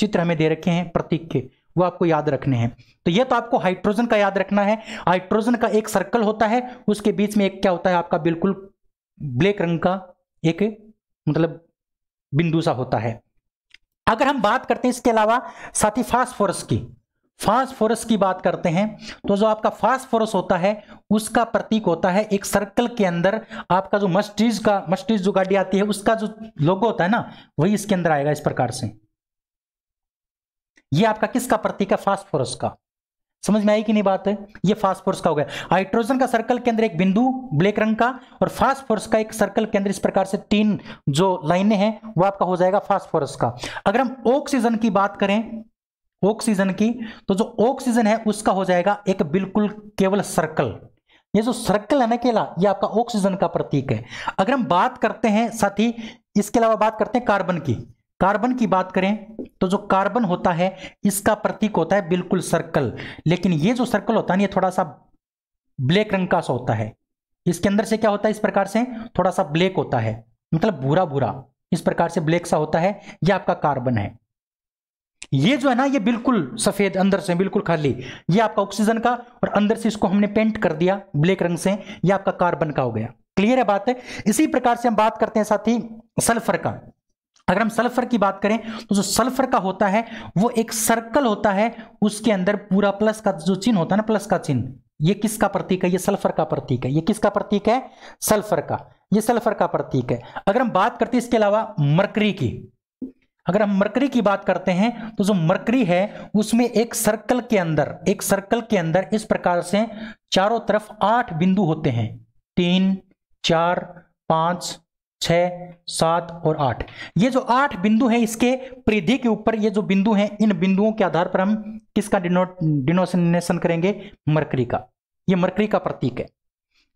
चित्र हमें दे रखे हैं प्रतीक के वो आपको याद रखने हैं तो ये तो आपको हाइड्रोजन का याद रखना है हाइड्रोजन का एक सर्कल होता है उसके बीच में एक क्या होता है आपका बिल्कुल ब्लैक रंग का एक मतलब बिंदु सा होता है अगर हम बात करते हैं इसके अलावा साथ ही फास्फोरस की फास्फोरस की बात करते हैं तो जो आपका फास्फोरस होता है उसका प्रतीक होता है एक सर्कल के अंदर आपका जो मस्टिज का मस्टिज जो गाड़ी आती है उसका जो लोगो होता है ना वही इसके अंदर आएगा इस प्रकार से ये आपका किसका प्रतीक है फास्फोरस का समझ में आई कि नहीं बात है ये फास्फोरस का हो गया हाइड्रोजन का सर्कल के अंदर एक बिंदु ब्लैक रंग का और फास्फोरस का एक सर्कल के अंदर इस प्रकार से तीन जो लाइनें हैं वो आपका हो जाएगा फास्फोरस का अगर हम ऑक्सीजन की बात करें ऑक्सीजन की तो जो ऑक्सीजन है उसका हो जाएगा एक बिल्कुल केवल सर्कल ये जो सर्कल है ना केला ये आपका ऑक्सीजन का प्रतीक है अगर हम बात करते हैं साथ ही इसके अलावा बात करते हैं कार्बन की कार्बन की बात करें तो जो कार्बन होता है इसका प्रतीक होता है बिल्कुल सर्कल लेकिन ये जो सर्कल होता है ना ये थोड़ा सा ब्लैक रंग का सा होता है इसके अंदर से क्या होता है इस प्रकार से थोड़ा सा ब्लैक होता है मतलब भूरा भूरा इस प्रकार से ब्लैक सा होता है यह आपका कार्बन है ये जो है ना ये बिल्कुल सफेद अंदर से बिल्कुल खाली ये आपका ऑक्सीजन का और अंदर से इसको हमने पेंट कर दिया ब्लैक रंग से ये आपका कार्बन का हो गया क्लियर है बात है इसी प्रकार से हम बात करते हैं साथी सल्फर का अगर हम सल्फर की बात करें तो जो सल्फर का होता है वो एक सर्कल होता है उसके अंदर पूरा प्लस का जो चिन्ह होता है ना प्लस का चिन्ह ये किसका प्रतीक है ये सल्फर का प्रतीक है ये किसका प्रतीक है सल्फर का ये सल्फर का प्रतीक है अगर हम बात करते हैं इसके अलावा मरकरी की अगर हम मरकरी की बात करते हैं तो जो मरकरी है उसमें एक सर्कल के अंदर एक सर्कल के अंदर इस प्रकार से चारों तरफ आठ बिंदु होते हैं तीन चार पांच छ सात और आठ ये जो आठ बिंदु हैं इसके परिधि के ऊपर ये जो बिंदु हैं इन बिंदुओं के आधार पर हम किसका डिनोसिनेशन करेंगे मरकरी का ये मरकरी का प्रतीक है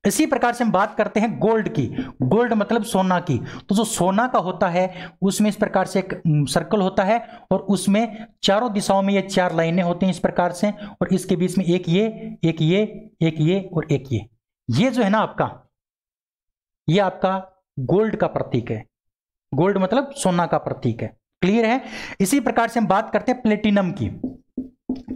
इसी प्रकार से हम बात करते हैं गोल्ड की गोल्ड मतलब सोना की तो जो सोना का होता है उसमें इस प्रकार से एक सर्कल होता है और उसमें चारों दिशाओं में ये चार लाइनें होती हैं इस प्रकार से और इसके बीच में एक ये एक ये एक ये और एक ये ये जो है ना आपका ये आपका गोल्ड का प्रतीक है गोल्ड मतलब सोना का प्रतीक है क्लियर है इसी प्रकार से हम बात करते हैं प्लेटिनम की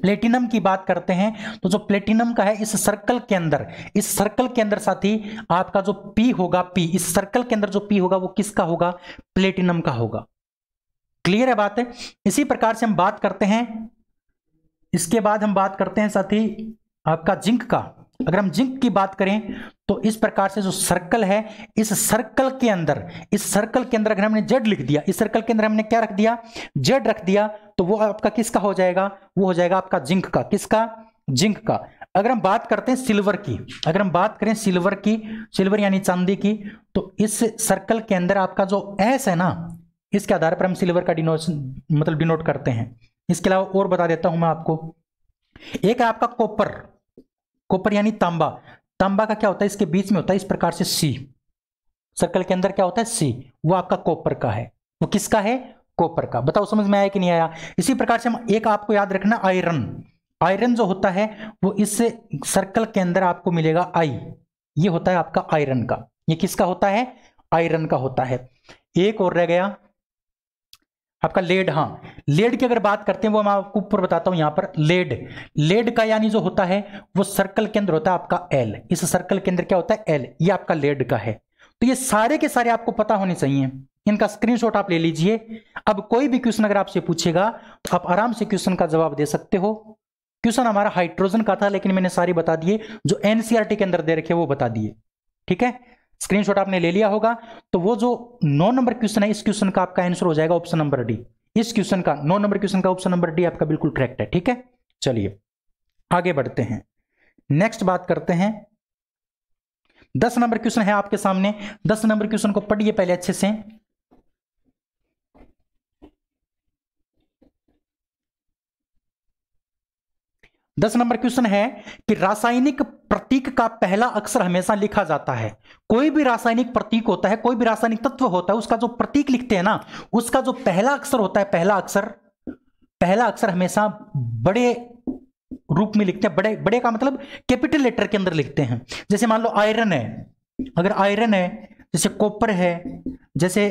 प्लेटिनम की बात करते हैं तो जो प्लेटिनम का है इस सर्कल के अंदर इस सर्कल के अंदर साथी आपका जो पी होगा पी इस सर्कल के अंदर जो पी होगा वो किसका होगा प्लेटिनम का होगा क्लियर है बात है इसी प्रकार से हम बात करते हैं इसके बाद हम बात करते हैं साथी आपका जिंक का अगर हम जिंक की बात करें तो इस प्रकार से जो सर्कल है इस सर्कल के अंदर इस सर्कल के अंदर अगर हमने जेड लिख दिया इस सर्कल के अंदर हमने क्या रख दिया जेड रख दिया तो वो आपका किसका हो जाएगा वो हो जाएगा आपका जिंक का किसका जिंक का अगर हम बात करते हैं सिल्वर की अगर हम बात करें सिल्वर की सिल्वर यानी चांदी की तो इस सर्कल के अंदर आपका जो एस है ना इसके आधार पर हम सिल्वर का डिनोशन मतलब डिनोट करते हैं इसके अलावा और बता देता हूं मैं आपको एक है आपका कॉपर कॉपर यानी तांबा तांबा का क्या होता है इसके बीच में होता है इस प्रकार से सी सर्कल के अंदर क्या होता है सी वो आपका कॉपर का है वो किसका है कॉपर का बताओ समझ में आया कि नहीं आया इसी प्रकार से हम एक आपको याद रखना आयरन आयरन जो होता है वो इस सर्कल के अंदर आपको मिलेगा आई ये होता है आपका आयरन का ये किसका होता है आयरन का होता है एक और रह गया आपका लेड हाँ लेड की अगर बात करते हैं वो मैं आपको ऊपर बताता हूं यहां पर लेड लेड का यानी जो होता है वो सर्कल के अंदर होता है आपका एल इस सर्कल के अंदर क्या होता है एल ये आपका लेड का है तो ये सारे के सारे आपको पता होने चाहिए इनका स्क्रीनशॉट आप ले लीजिए अब कोई भी क्वेश्चन अगर आपसे पूछेगा तो आप आराम से क्वेश्चन का जवाब दे सकते हो क्वेश्चन हमारा हाइड्रोजन का था लेकिन मैंने सारी बता दिए जो एनसीआरटी e के अंदर दे रखे वो बता दिए ठीक है स्क्रीनशॉट आपने ले लिया होगा तो वो जो नौ नंबर क्वेश्चन है इस क्वेश्चन का आपका आंसर हो जाएगा ऑप्शन नंबर डी इस क्वेश्चन का नौ नंबर क्वेश्चन का ऑप्शन नंबर डी आपका बिल्कुल करेक्ट है ठीक है चलिए आगे बढ़ते हैं नेक्स्ट बात करते हैं दस नंबर क्वेश्चन है आपके सामने दस नंबर क्वेश्चन को पढ़िए पहले अच्छे से दस नंबर क्वेश्चन है कि रासायनिक प्रतीक का पहला अक्षर हमेशा लिखा जाता है कोई भी रासायनिक प्रतीक होता है कोई भी रासायनिक तत्व होता है उसका जो प्रतीक लिखते हैं ना उसका जो पहला अक्षर होता है पहला अक्षर पहला अक्षर हमेशा बड़े रूप में लिखते हैं बड़े बड़े का मतलब कैपिटल लेटर के अंदर लिखते हैं जैसे मान लो आयरन है अगर आयरन है जैसे कॉपर है जैसे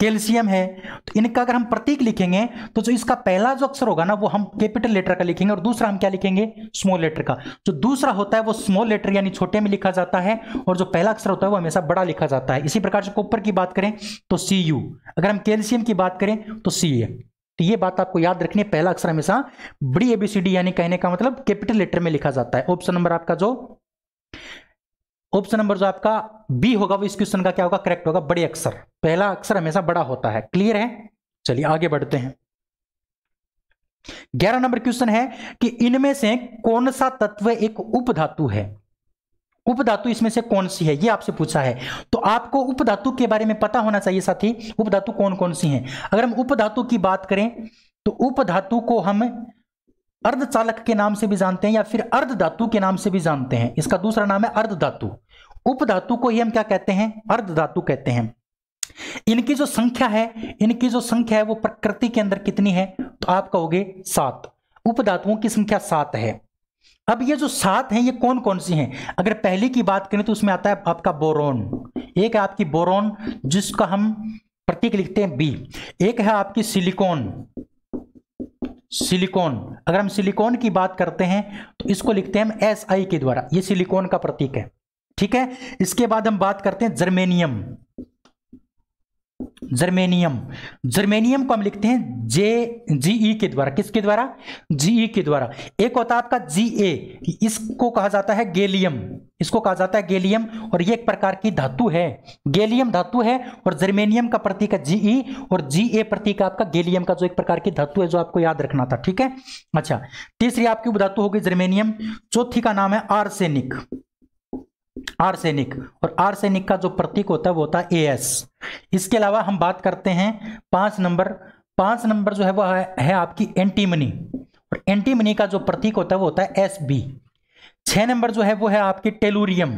कैल्शियम है तो इनका अगर हम प्रतीक लिखेंगे तो जो इसका पहला जो अक्षर होगा ना वो हम कैपिटल लेटर का लिखेंगे और दूसरा हम क्या लिखेंगे स्मॉल लेटर का जो दूसरा होता है वो स्मॉल लेटर यानी छोटे में लिखा जाता है और जो पहला अक्षर होता है वो हमेशा बड़ा लिखा जाता है इसी प्रकार से कॉपर की बात करें तो सी यू अगर हम कैल्शियम की बात करें तो सी ए तो ये बात आपको याद रखनी है पहला अक्षर हमेशा बड़ी एबीसीडी यानी कहने का मतलब कैपिटल लेटर में लिखा जाता है ऑप्शन नंबर आपका जो ऑप्शन नंबर जो आपका बी होगा वो इस क्वेश्चन का क्या होगा करेक्ट होगा बड़े अक्षर पहला अक्षर हमेशा बड़ा होता है क्लियर है चलिए आगे बढ़ते हैं ग्यारह नंबर क्वेश्चन है कि इनमें से कौन सा तत्व एक उपधातु है उपधातु इसमें से कौन सी है ये आपसे पूछा है तो आपको उपधातु के बारे में पता होना चाहिए साथी उपधातु कौन कौन सी हैं अगर हम उपधातु की बात करें तो उपधातु को हम अर्धचालक के नाम से भी जानते हैं या फिर अर्ध धातु के नाम से भी जानते हैं इसका दूसरा नाम है अर्ध धातु उपधातु को ही हम क्या कहते हैं अर्ध धातु कहते हैं इनकी जो संख्या है इनकी जो संख्या है वो प्रकृति के अंदर कितनी है तो आप कहोगे सात उपधातुओं की संख्या सात है अब ये जो सात हैं ये कौन कौन सी हैं अगर पहली की बात करें तो उसमें आता है आपका बोरोन एक है आपकी बोरोन जिसका हम प्रतीक लिखते हैं बी एक है आपकी सिलिकॉन सिलिकॉन अगर हम सिलिकॉन की बात करते हैं तो इसको लिखते हैं हम एस आई के द्वारा ये सिलिकॉन का प्रतीक है ठीक है इसके बाद हम बात करते हैं जर्मेनियम जर्मेनियम जर्मेनियम को हम लिखते हैं जे जीई के द्वारा किसके द्वारा जीई के द्वारा एक होता है आपका जी ए इसको कहा जाता है गेलियम इसको कहा जाता है गेलियम और ये एक प्रकार की धातु है गेलियम धातु है और जर्मेनियम का प्रतीक है जीई और जी ए प्रतीक आपका गेलियम का जो एक प्रकार की धातु है जो आपको याद रखना था ठीक है अच्छा तीसरी आपकी धातु होगी जर्मेनियम चौथी का नाम है आर्सेनिक आर्सेनिक और आर्सेनिक का जो प्रतीक होता है वो होता है एस इसके अलावा हम बात करते हैं पांच नंबर पांच नंबर जो है वह है, आपकी एंटीमनी और एंटीमनी का जो प्रतीक होता है वो होता है एस बी छह नंबर जो है वो है आपकी टेलूरियम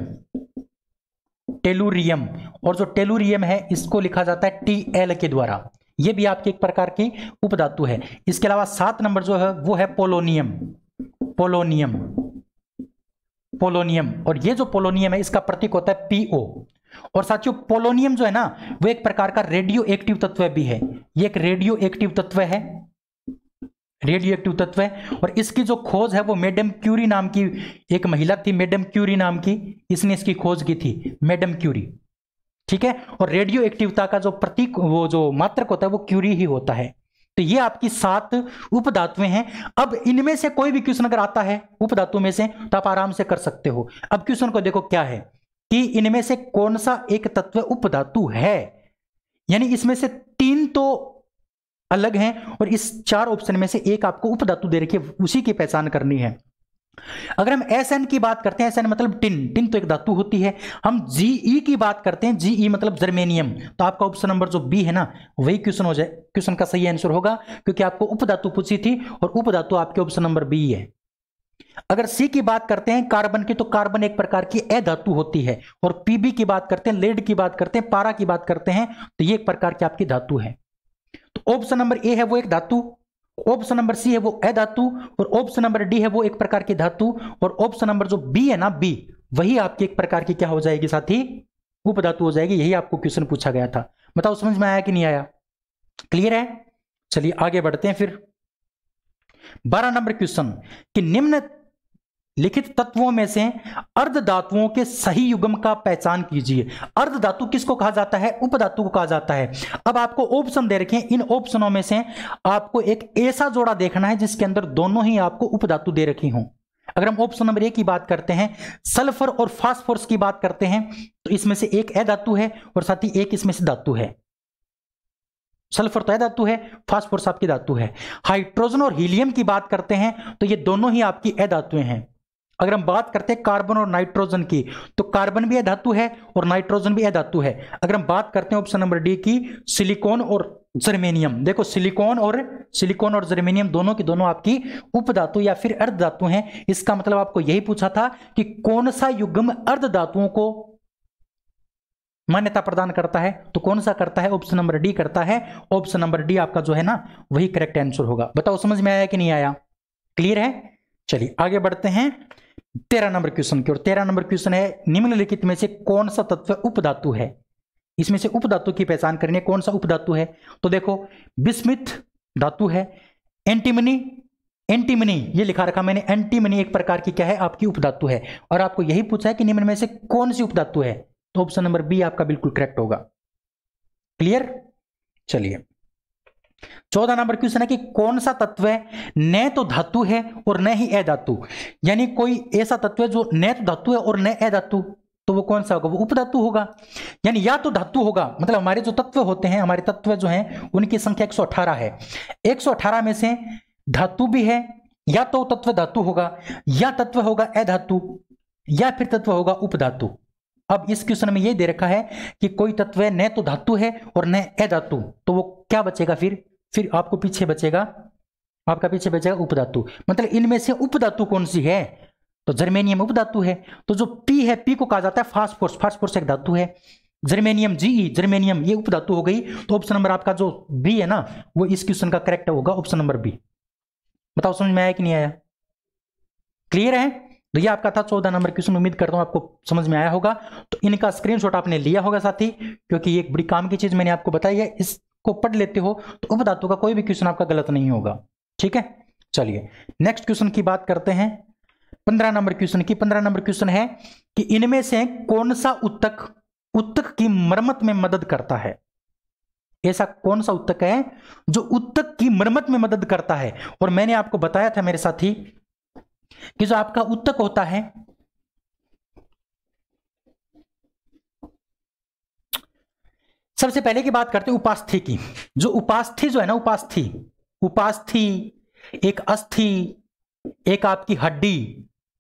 टेलूरियम और जो टेलूरियम है इसको लिखा जाता है टी एल के द्वारा ये भी आपके एक प्रकार की उपधातु है इसके अलावा सात नंबर जो है वो है पोलोनियम पोलोनियम पोलोनियम और ये जो पोलोनियम है इसका प्रतीक होता है पीओ और साथियों पोलोनियम जो है ना वो एक प्रकार का रेडियो एक्टिव तत्व भी है ये एक रेडियो एक्टिव तत्व है रेडियो एक्टिव तत्व है और इसकी जो खोज है वो मैडम क्यूरी नाम की एक महिला थी मैडम क्यूरी नाम की इसने इसकी खोज की थी मैडम क्यूरी ठीक है और रेडियो एक्टिवता का जो प्रतीक वो जो मात्रक होता है वो क्यूरी ही होता है तो ये आपकी सात उपधातुएं हैं अब इनमें से कोई भी क्वेश्चन अगर आता है उपधातु में से तो आप आराम से कर सकते हो अब क्वेश्चन को देखो क्या है कि इनमें से कौन सा एक तत्व उपधातु है यानी इसमें से तीन तो अलग हैं और इस चार ऑप्शन में से एक आपको उपधातु दे रखी है उसी की पहचान करनी है अगर हम एस एन की बात करते हैं एस एन मतलब टिन टिन तो एक धातु होती है हम जी ई e की बात करते हैं जी ई e मतलब जर्मेनियम तो आपका ऑप्शन नंबर जो बी है ना वही क्वेश्चन हो जाए क्वेश्चन का सही आंसर होगा क्योंकि आपको उपधातु पूछी थी और उपधातु आपके ऑप्शन नंबर बी है अगर सी की बात करते हैं कार्बन की तो कार्बन एक प्रकार की ए धातु होती है और पीबी की बात करते हैं लेड की बात करते हैं पारा की बात करते हैं तो ये एक प्रकार की आपकी धातु है तो ऑप्शन नंबर ए है वो एक धातु ऑप्शन नंबर सी है वो धातु और ऑप्शन नंबर डी है वो एक प्रकार की धातु और ऑप्शन नंबर जो बी है ना बी वही आपकी एक प्रकार की क्या हो जाएगी साथी उपधातु हो जाएगी यही आपको क्वेश्चन पूछा गया था बताओ समझ में आया कि नहीं आया क्लियर है चलिए आगे बढ़ते हैं फिर बारह नंबर क्वेश्चन कि निम्न लिखित तत्वों में से अर्ध धातुओं के सही युगम का पहचान कीजिए अर्ध धातु किसको कहा जाता है उपधातु को कहा जाता है अब आपको ऑप्शन दे रखे इन ऑप्शनों में से आपको एक ऐसा जोड़ा देखना है जिसके अंदर दोनों ही आपको उपधातु दे रखी हों अगर हम ऑप्शन नंबर ए की बात करते हैं सल्फर और फास्फोरस की बात करते हैं तो इसमें से एक ए धातु है और साथ ही एक इसमें से धातु है सल्फर तो धातु है फास्फोरस आपकी धातु है हाइड्रोजन और हीलियम की बात करते हैं तो ये दोनों ही आपकी ए धातुएं हैं अगर हम बात करते हैं कार्बन और नाइट्रोजन की तो कार्बन भी अधातु है और नाइट्रोजन भी अधातु है अगर हम बात करते हैं ऑप्शन नंबर डी की सिलिकॉन और जर्मेनियम देखो सिलिकॉन और सिलिकॉन और जर्मेनियम दोनों की दोनों आपकी उपधातु या फिर अर्ध धातु हैं इसका मतलब आपको यही पूछा था कि कौन सा युग्म अर्ध धातुओं को मान्यता प्रदान करता है तो कौन सा करता है ऑप्शन नंबर डी करता है ऑप्शन नंबर डी आपका जो है ना वही करेक्ट आंसर होगा बताओ समझ में आया कि नहीं आया क्लियर है चलिए आगे बढ़ते हैं तेरह नंबर क्वेश्चन की और तेरह नंबर क्वेश्चन है निम्नलिखित में से कौन सा तत्व उपधातु है इसमें से उपधातु की पहचान करनी है कौन सा उपधातु है तो देखो विस्मित धातु है एंटीमनी एंटीमनी ये लिखा रखा मैंने एंटीमनी एक प्रकार की क्या है आपकी उपधातु है और आपको यही पूछा है कि निम्न में से कौन सी उपधातु है तो ऑप्शन नंबर बी आपका बिल्कुल करेक्ट होगा क्लियर चलिए चौदह नंबर क्वेश्चन है कि कौन सा तत्व है न तो धातु है और न ही अधातु यानी कोई ऐसा तत्व है जो न तो धातु है और न अधातु तो वो कौन सा होगा वो उपधातु होगा यानी या तो धातु होगा मतलब हमारे जो तत्व होते हैं हमारे तत्व जो हैं उनकी संख्या 118 है 118 में से धातु भी है या तो तत्व धातु होगा या तत्व होगा अधातु या फिर तत्व होगा उपधातु अब इस क्वेश्चन में ये दे रखा है कि कोई तत्व न तो धातु है और न अधातु तो वो क्या बचेगा फिर फिर आपको पीछे बचेगा आपका पीछे बचेगा उपधातु मतलब इनमें से उपधातु कौन सी है तो जर्मेनियम उपधातु है तो जो पी है पी को कहा जाता है फास्फोर्स फास्फोर्स एक धातु है जर्मेनियम जी e, जर्मेनियम ये उपधातु हो गई तो ऑप्शन नंबर आपका जो बी है ना वो इस क्वेश्चन का करेक्ट होगा ऑप्शन नंबर बी बताओ समझ में आया कि नहीं आया क्लियर है तो ये आपका था चौदह नंबर क्वेश्चन उम्मीद करता हूँ आपको समझ में आया होगा तो इनका स्क्रीनशॉट आपने लिया होगा साथी क्योंकि ये एक बड़ी काम की चीज़ मैंने आपको बताई है इसको पढ़ लेते हो तो उपधातु का कोई भी क्वेश्चन आपका गलत नहीं होगा ठीक है चलिए नेक्स्ट क्वेश्चन की बात करते हैं पंद्रह नंबर क्वेश्चन की पंद्रह नंबर क्वेश्चन है कि इनमें से कौन सा उत्तक उत्तक की मरम्मत में मदद करता है ऐसा कौन सा उत्तक है जो उत्तक की मरम्मत में मदद करता है और मैंने आपको बताया था मेरे साथी कि जो आपका उत्तक होता है सबसे पहले की बात करते हैं उपास्थि की जो उपास्थि जो है ना उपास्थि उपास्थि एक अस्थि एक आपकी हड्डी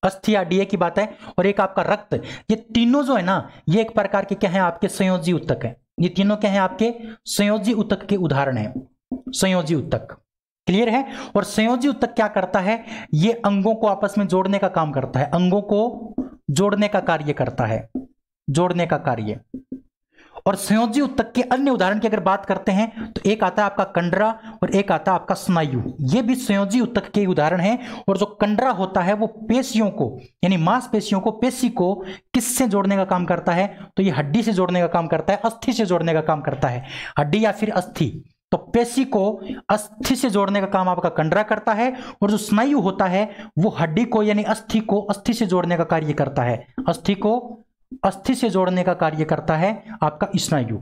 अस्थि या डीए की बात है और एक आपका रक्त ये तीनों जो है ना ये एक प्रकार के क्या है आपके संयोजी उत्तक है ये तीनों क्या है आपके संयोजी उत्तक के उदाहरण है संयोजी उत्तक क्लियर है और संयोजी उत्तक क्या करता है ये अंगों को आपस में जोड़ने का काम करता है अंगों को जोड़ने का कार्य करता है जोड़ने का कार्य और संयोजी उत्तक के अन्य उदाहरण की अगर बात करते हैं तो एक आता है आपका कंडरा और एक आता है आपका स्नायु ये भी संयोजी उत्तक के उदाहरण हैं और जो कंडरा होता है वो पेशियों को यानी मांसपेशियों को पेशी को किससे जोड़ने का काम करता है तो ये हड्डी से जोड़ने का काम करता है अस्थि से जोड़ने का काम करता है हड्डी या फिर अस्थि तो पेशी को अस्थि से जोड़ने का काम आपका कंडरा करता है और जो स्नायु होता है वो हड्डी को यानी अस्थि को अस्थि से जोड़ने का कार्य करता है अस्थि को अस्थि से जोड़ने का कार्य करता है आपका स्नायु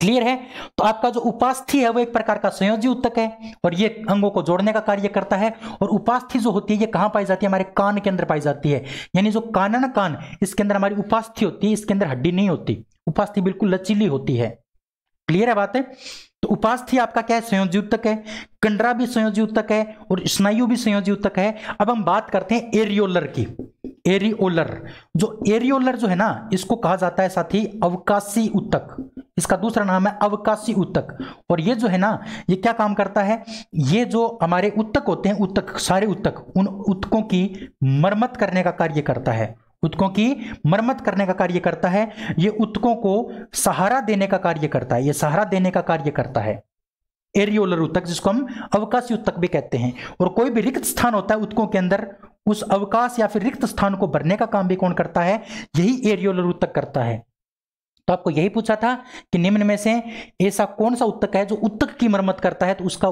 क्लियर है तो आपका जो उपास्थि है वो एक प्रकार का संयोजी उत्तक है और ये अंगों को जोड़ने का कार्य करता है और उपास्थि जो होती है ये कहाँ पाई जाती है हमारे कान के अंदर पाई जाती है यानी जो कानन कान इसके अंदर हमारी उपास्थि होती है इसके अंदर हड्डी नहीं होती उपास्थि बिल्कुल लचीली होती है क्लियर है बात है तो उपास आपका क्या है उत्तक है कंडरा भी उत्तक है और स्नायु भी उत्तक है अब हम बात करते हैं एरियोलर की एरियोलर जो एरियोलर जो है ना इसको कहा जाता है साथी अवकाशी उत्तक इसका दूसरा नाम है अवकाशी उत्तक और ये जो है ना ये क्या काम करता है ये जो हमारे उत्तक होते हैं उत्तक सारे उत्तक उन उत्तकों की मरम्मत करने का कार्य करता है उत्कों की मरम्मत करने का कार्य करता है ये उत्कों को सहारा देने का कार्य करता है ये सहारा देने का कार्य करता है एरियोलर उत्तक जिसको हम अवकाशी उत्तक भी कहते हैं और कोई भी रिक्त स्थान होता है उत्कों के अंदर उस अवकाश या फिर रिक्त स्थान को भरने का काम भी कौन करता है यही एरियोलर उत्तक करता है तो आपको यही पूछा था कि निम्न में से ऐसा कौन सा उत्तक है जो उत्तक की मरम्मत करता है तो उसका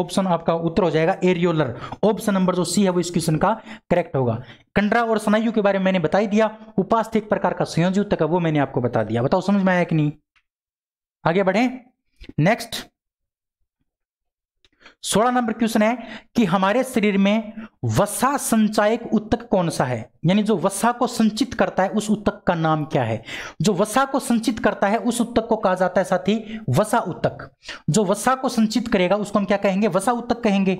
ऑप्शन आपका उत्तर हो जाएगा एरियोलर ऑप्शन नंबर जो सी है वो इस क्वेश्चन का करेक्ट होगा कंडरा और सनायु के बारे में मैंने बताई दिया उपास्थ एक प्रकार का संयोजी उत्तक है वो मैंने आपको बता दिया बताओ समझ में आया कि नहीं आगे बढ़े नेक्स्ट सोलह नंबर क्वेश्चन है कि हमारे शरीर में वसा संचायक उत्तक कौन सा है यानी जो वसा को संचित करता है उस उत्तक का नाम क्या है जो वसा को संचित करता है उस उत्तक को कहा जाता है साथी वसा उत्तक जो वसा को संचित करेगा उसको हम क्या कहेंगे वसा उत्तक कहेंगे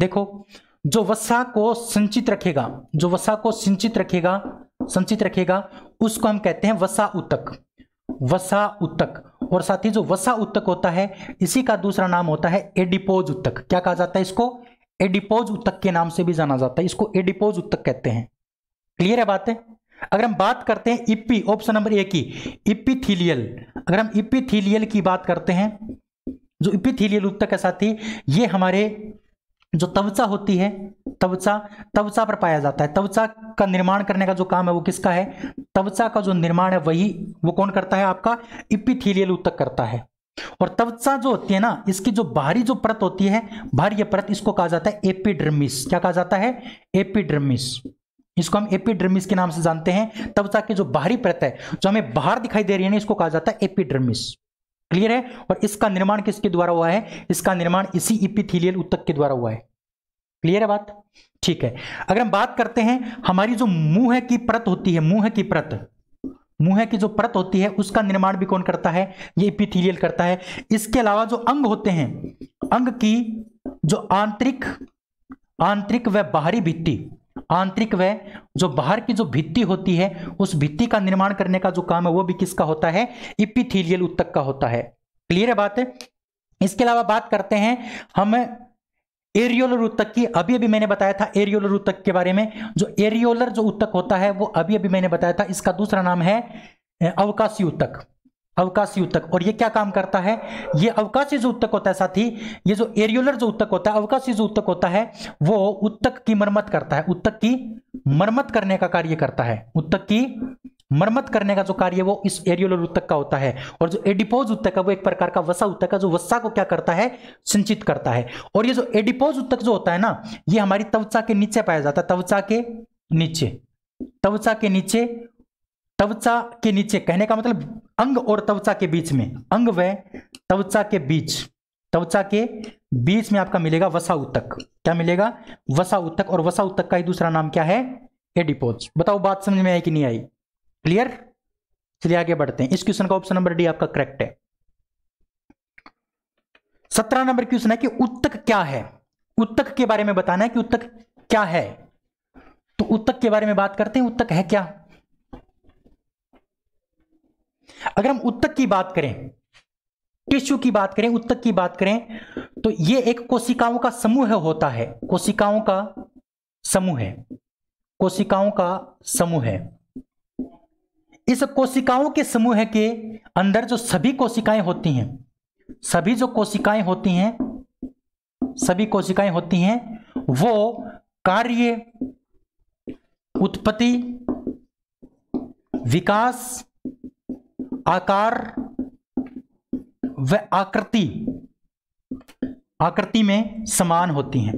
देखो जो वसा को संचित रखेगा जो वसा को संचित रखेगा संचित रखेगा उसको हम कहते हैं वसा उत्तक वसा उत्तक और साथ ही जो वसा उत्तक होता है इसी का दूसरा नाम होता है एडिपोज उत्तक क्या कहा जाता है इसको एडिपोज उत्तक के नाम से भी जाना जाता है इसको एडिपोज उत्तक कहते हैं क्लियर है बात है अगर हम बात करते हैं इप्पी ऑप्शन नंबर ए की इपिथीलियल अगर हम इपिथीलियल की बात करते हैं जो इपिथीलियल उत्तक है साथी ये हमारे जो तवचा होती है तवचा तवचा पर पाया जाता है तवचा का निर्माण करने का जो काम है वो किसका है तवचा का जो निर्माण है वही वो कौन करता है आपका इपिथीलियल उत्तक करता है और तवचा जो होती है ना इसकी जो बाहरी जो परत होती है बाहरी परत इसको कहा जाता है एपिड्रमिस क्या कहा जाता है एपिड्रमिस इसको हम एपिड्रमिस के नाम से जानते हैं तवचा की जो बाहरी परत है जो हमें बाहर दिखाई दे रही है ना इसको कहा जाता है एपिड्रमिस क्लियर है और इसका निर्माण किसके द्वारा हुआ है इसका निर्माण इसी इपिथिलियल उत्तक के द्वारा हुआ है क्लियर है बात ठीक है अगर हम बात करते हैं हमारी जो मुंह की परत होती है मुंह की परत मुंह की जो परत होती है उसका निर्माण भी कौन करता है ये इपिथिलियल करता है इसके अलावा जो अंग होते हैं अंग की जो आंतरिक आंतरिक व बाहरी भित्ति आंतरिक व जो बाहर की जो भित्ति होती है उस भित्ति का निर्माण करने का जो काम है वो भी किसका होता है इपिथीलियल उत्तक का होता है क्लियर है बात है इसके अलावा बात करते हैं हम एरियोलर उत्तक की अभी अभी मैंने बताया था एरियोलर उत्तक के बारे में जो एरियोलर जो उत्तक होता है वो अभी अभी मैंने बताया था इसका दूसरा नाम है अवकाशी उत्तक अवकाशी उत्तक और ये क्या काम करता है ये अवकाशी जो उत्तक होता है साथी ये जो एरियोलर जो उत्तक होता है अवकाशी जो उत्तक होता है वो उत्तक की मरम्मत करता है उत्तक की मरम्मत करने का कार्य करता है उत्तक की मरम्मत करने का जो कार्य वो इस एरियोलर उत्तक का होता है और जो एडिपोज उत्तक है वो एक प्रकार का वसा उत्तक है जो वसा को क्या करता है सिंचित करता है और ये जो एडिपोज उत्तक जो होता है ना ये हमारी त्वचा के नीचे पाया जाता है त्वचा के नीचे त्वचा के नीचे त्वचा के नीचे कहने का मतलब अंग और त्वचा के बीच में अंग व त्वचा के बीच त्वचा के बीच में आपका मिलेगा वसा उत्तक क्या मिलेगा वसा उत्तक और वसा उत्तक का ही दूसरा नाम क्या है एडिपोज बताओ बात समझ में आई कि नहीं आई क्लियर चलिए आगे बढ़ते हैं इस क्वेश्चन का ऑप्शन नंबर डी आपका करेक्ट है सत्रह नंबर क्वेश्चन है कि उत्तक क्या है उत्तक के बारे में बताना है कि उत्तक क्या है तो उत्तक के बारे में बात करते हैं उत्तक है क्या अगर हम उत्तक की बात करें टिश्यू की बात करें उत्तक की बात करें तो ये एक कोशिकाओं का समूह होता है कोशिकाओं का समूह है कोशिकाओं का समूह है इस कोशिकाओं के समूह के अंदर जो सभी कोशिकाएं होती हैं सभी जो कोशिकाएं होती हैं सभी कोशिकाएं होती हैं वो कार्य उत्पत्ति विकास आकार व आकृति आकृति में समान होती हैं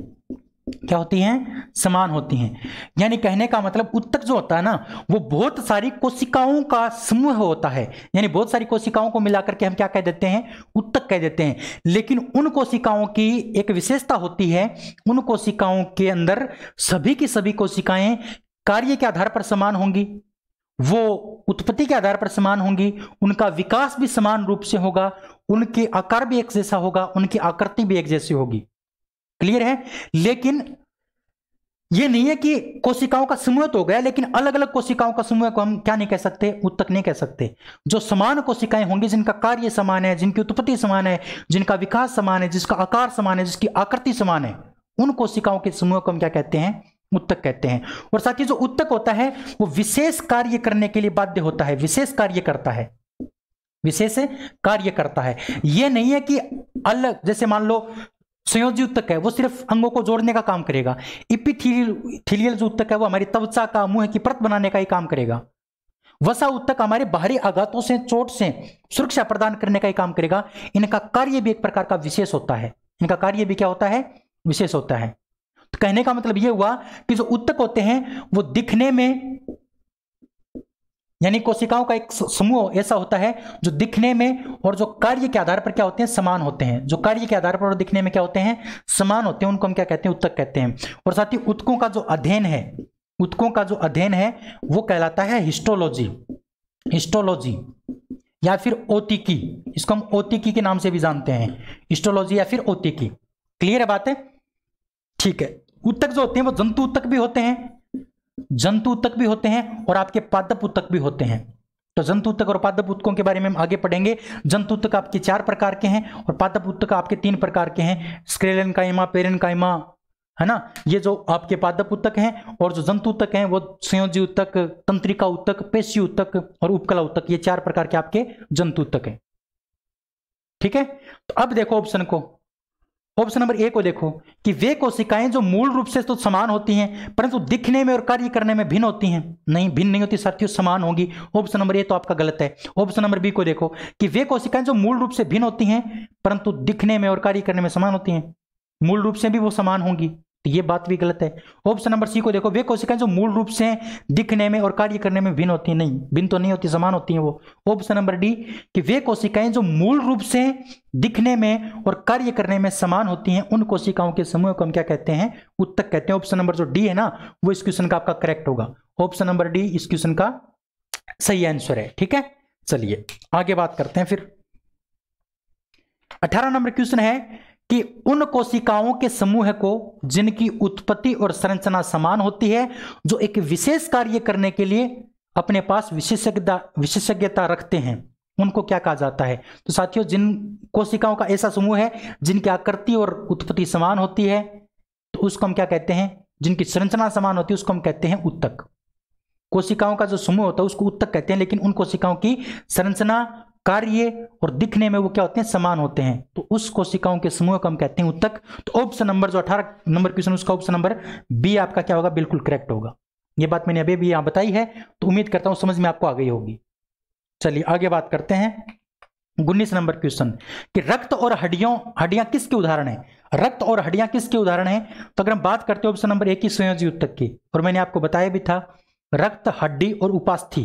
क्या होती हैं समान होती हैं यानी कहने का मतलब उत्तक जो होता है ना वो बहुत सारी कोशिकाओं का समूह होता है यानी बहुत सारी कोशिकाओं को मिलाकर के हम क्या कह देते हैं उत्तक कह देते हैं लेकिन उन कोशिकाओं की एक विशेषता होती है उन कोशिकाओं के अंदर सभी की सभी कोशिकाएं कार्य के आधार पर समान होंगी वो उत्पत्ति के आधार पर समान होंगी उनका विकास भी समान रूप से होगा उनके आकार भी एक जैसा होगा उनकी आकृति भी एक जैसी होगी क्लियर है लेकिन ये नहीं है कि कोशिकाओं का समूह तो हो गया लेकिन अलग अलग कोशिकाओं का समूह को हम क्या नहीं कह सकते उत्तक नहीं कह सकते जो समान कोशिकाएं होंगी जिनका कार्य समान है जिनकी उत्पत्ति समान है जिनका विकास समान है जिसका आकार समान है जिसकी आकृति समान है उन कोशिकाओं के समूह को हम क्या कहते हैं उत्तक कहते हैं और साथ ही जो उत्तक होता है वो विशेष कार्य करने के लिए बाध्य होता है विशेष कार्य करता है विशेष कार्य करता है यह नहीं है कि अलग जैसे मान लो संयोजी उत्तक है वो सिर्फ अंगों को जोड़ने का काम करेगा इपिथिलियल जो उत्तक है वो हमारी त्वचा का मुंह की परत बनाने का ही काम करेगा वसा उत्तक हमारे बाहरी आघातों से चोट से सुरक्षा प्रदान करने का ही काम करेगा इनका कार्य भी एक प्रकार का विशेष होता है इनका कार्य भी क्या होता है विशेष होता है तो कहने का मतलब यह हुआ कि जो उत्तक होते हैं वो दिखने में यानी कोशिकाओं का एक समूह ऐसा होता है जो दिखने में और जो कार्य के आधार पर क्या होते हैं समान होते हैं जो कार्य के आधार पर और दिखने में क्या होते हैं समान होते हैं उनको हम क्या कहते हैं उत्तक कहते हैं और साथ ही उत्कों का जो अध्ययन है उत्कों का जो अध्ययन है वो कहलाता है हिस्टोलॉजी हिस्टोलॉजी या फिर ओतिकी इसको हम ओतिकी के नाम से भी जानते हैं हिस्टोलॉजी या फिर ओतिकी क्लियर है बात है ठीक है उत्तक जो होते हैं वो जंतु उत्तक भी होते हैं जंतु उत्तक भी होते हैं और आपके पादप उत्तक भी होते हैं तो जंतु उत्तक और पादप उत्तकों के बारे में हम आगे पढ़ेंगे जंतु उत्तक आपके चार प्रकार के हैं और पादप उत्तक आपके तीन प्रकार के हैं स्क्रेलन कायमा पेरन कायमा है ना ये जो आपके पादप उत्तक हैं और जो जंतु उत्तक हैं वो संयोजी उत्तक तंत्रिका उत्तक पेशी उत्तक और उपकला उत्तक ये चार प्रकार के आपके जंतु उत्तक हैं ठीक है तो अब देखो ऑप्शन को ऑप्शन नंबर ए को देखो कि वे कोशिकाएं जो मूल रूप से तो समान होती हैं परंतु दिखने में और कार्य करने में भिन्न होती हैं नहीं भिन्न नहीं होती साथियों समान होंगी ऑप्शन नंबर ए तो आपका गलत है ऑप्शन नंबर बी को देखो कि वे कोशिकाएं जो मूल रूप से भिन्न होती हैं परंतु दिखने में और कार्य करने में समान होती हैं मूल रूप से भी वो समान होंगी तो ये बात भी गलत है ऑप्शन नंबर सी को देखो वे कोशिकाएं जो मूल रूप से दिखने में और कार्य करने में भिन्न होती नहीं भिन्न तो नहीं होती समान होती हैं वो ऑप्शन नंबर डी कि वे कोशिकाएं जो मूल रूप से दिखने में और कार्य करने में समान होती हैं उन कोशिकाओं के समूह को हम क्या कहते हैं उत्तक कहते हैं ऑप्शन नंबर जो डी है ना वो इस क्वेश्चन का आपका करेक्ट होगा ऑप्शन नंबर डी इस क्वेश्चन का सही आंसर है ठीक है चलिए आगे बात करते हैं फिर अठारह नंबर क्वेश्चन है कि उन कोशिकाओं के समूह को जिनकी उत्पत्ति और संरचना समान होती है जो एक विशेष कार्य करने के लिए अपने पास विशेषज्ञता विशेषज्ञता रखते हैं उनको क्या कहा जाता है तो साथियों जिन कोशिकाओं का ऐसा समूह है जिनकी आकृति और उत्पत्ति समान होती है तो उसको हम क्या कहते हैं जिनकी संरचना समान होती है उसको हम कहते हैं उत्तक कोशिकाओं का जो समूह होता है उसको उत्तक कहते हैं लेकिन उन कोशिकाओं की संरचना कार्य और दिखने में वो क्या होते हैं समान होते हैं तो उस कोशिकाओं के समूह को हम कहते हैं उत्तक तो ऑप्शन नंबर जो अठारह नंबर क्वेश्चन उसका ऑप्शन नंबर बी आपका क्या होगा बिल्कुल करेक्ट होगा ये बात मैंने अभी भी यहां बताई है तो उम्मीद करता हूं समझ में आपको आ गई होगी चलिए आगे बात करते हैं उन्नीस नंबर क्वेश्चन कि रक्त और हड्डियों हड्डियां किसके उदाहरण है रक्त और हड्डियां किसके उदाहरण है तो अगर हम बात करते हैं ऑप्शन नंबर एक ही संयोजी उत्तक की और मैंने आपको बताया भी था रक्त हड्डी और उपास्थि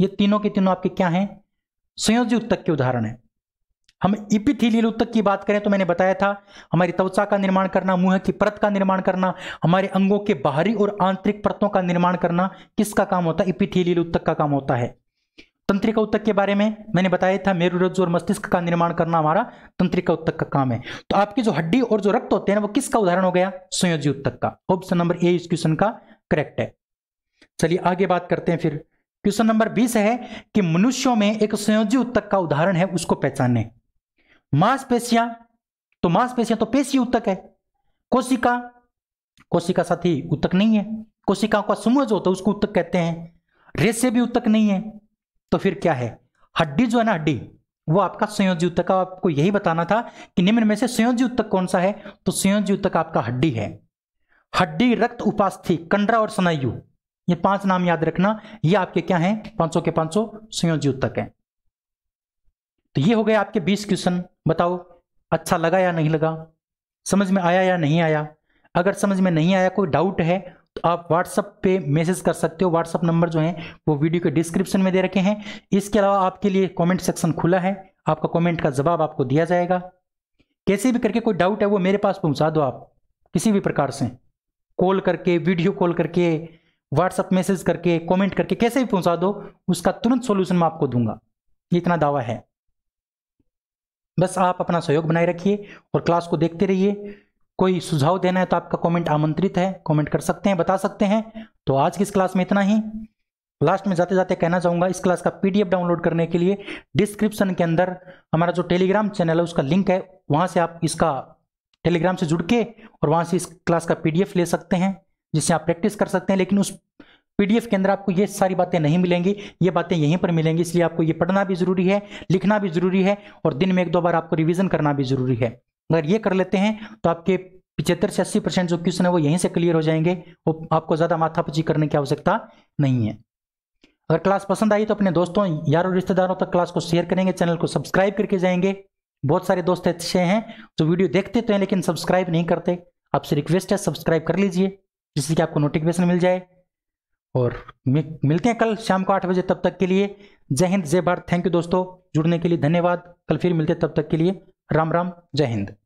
ये तीनों के तीनों आपके क्या हैं संयोजी उत्तक के उदाहरण है हम इपिथिलियल उत्तक की बात करें तो मैंने बताया था हमारी त्वचा का निर्माण करना मुंह की परत का निर्माण करना हमारे अंगों के बाहरी और आंतरिक परतों का निर्माण करना किसका काम होता है इपिथिलियल उत्तक का काम होता है तंत्रिका उत्तक के बारे में मैंने बताया था मेरुरज्जु और मस्तिष्क का निर्माण करना हमारा तंत्रिका उत्तक का काम है तो आपकी जो हड्डी और जो रक्त होते हैं वो किसका उदाहरण हो गया संयोजी उत्तक का ऑप्शन नंबर ए इस क्वेश्चन का करेक्ट है चलिए आगे बात करते हैं फिर क्वेश्चन नंबर बीस है कि मनुष्यों में एक संयोजी उत्तक का उदाहरण है उसको पहचानने मांसपेशियां तो मांसपेशियां तो पेशी उत्तक है कोशिका कोशिका साथ ही उत्तक नहीं है कोशिकाओं का समूह जो होता है उसको उत्तक कहते हैं रेसे भी उत्तक नहीं है तो फिर क्या है हड्डी जो है ना हड्डी वो आपका संयोजी उत्तक आपको यही बताना था कि निम्न में से संयोजी उत्तक कौन सा है तो संयोजी उत्तक आपका हड्डी है हड्डी रक्त उपास्थि कंडरा और स्नायु ये पांच नाम याद रखना ये आपके क्या हैं पांचों के पांचों संयोजी उत्तक हैं तो ये हो गए आपके बीस क्वेश्चन बताओ अच्छा लगा या नहीं लगा समझ में आया या नहीं आया अगर समझ में नहीं आया कोई डाउट है तो आप व्हाट्सअप पे मैसेज कर सकते हो व्हाट्सअप नंबर जो है वो वीडियो के डिस्क्रिप्शन में दे रखे हैं इसके अलावा आपके लिए कॉमेंट सेक्शन खुला है आपका कॉमेंट का जवाब आपको दिया जाएगा कैसे भी करके कोई डाउट है वो मेरे पास पहुंचा दो आप किसी भी प्रकार से कॉल करके वीडियो कॉल करके व्हाट्सअप मैसेज करके कमेंट करके कैसे भी पहुंचा दो उसका तुरंत सोल्यूशन मैं आपको दूंगा ये इतना दावा है बस आप अपना सहयोग बनाए रखिए और क्लास को देखते रहिए कोई सुझाव देना है तो आपका कमेंट आमंत्रित है कमेंट कर सकते हैं बता सकते हैं तो आज की इस क्लास में इतना ही लास्ट में जाते जाते कहना चाहूँगा इस क्लास का पीडीएफ डाउनलोड करने के लिए डिस्क्रिप्शन के अंदर हमारा जो टेलीग्राम चैनल है उसका लिंक है वहाँ से आप इसका टेलीग्राम से जुड़ के और वहाँ से इस क्लास का पीडीएफ ले सकते हैं जिससे आप प्रैक्टिस कर सकते हैं लेकिन उस पीडीएफ के अंदर आपको ये सारी बातें नहीं मिलेंगी ये बातें यहीं पर मिलेंगी इसलिए आपको ये पढ़ना भी ज़रूरी है लिखना भी ज़रूरी है और दिन में एक दो बार आपको रिविज़न करना भी ज़रूरी है अगर ये कर लेते हैं तो आपके पिछहत्तर से अस्सी परसेंट जो क्वेश्चन है वो यहीं से क्लियर हो जाएंगे वो आपको ज़्यादा माथापची करने की आवश्यकता नहीं है अगर क्लास पसंद आई तो अपने दोस्तों यारों रिश्तेदारों तक क्लास को शेयर करेंगे चैनल को सब्सक्राइब करके जाएंगे बहुत सारे दोस्त अच्छे हैं जो वीडियो देखते तो हैं लेकिन सब्सक्राइब नहीं करते आपसे रिक्वेस्ट है सब्सक्राइब कर लीजिए जिससे कि आपको नोटिफिकेशन मिल जाए और मिलते हैं कल शाम को आठ बजे तब तक के लिए जय हिंद जय भारत थैंक यू दोस्तों जुड़ने के लिए धन्यवाद कल फिर मिलते हैं तब तक के लिए राम राम जय हिंद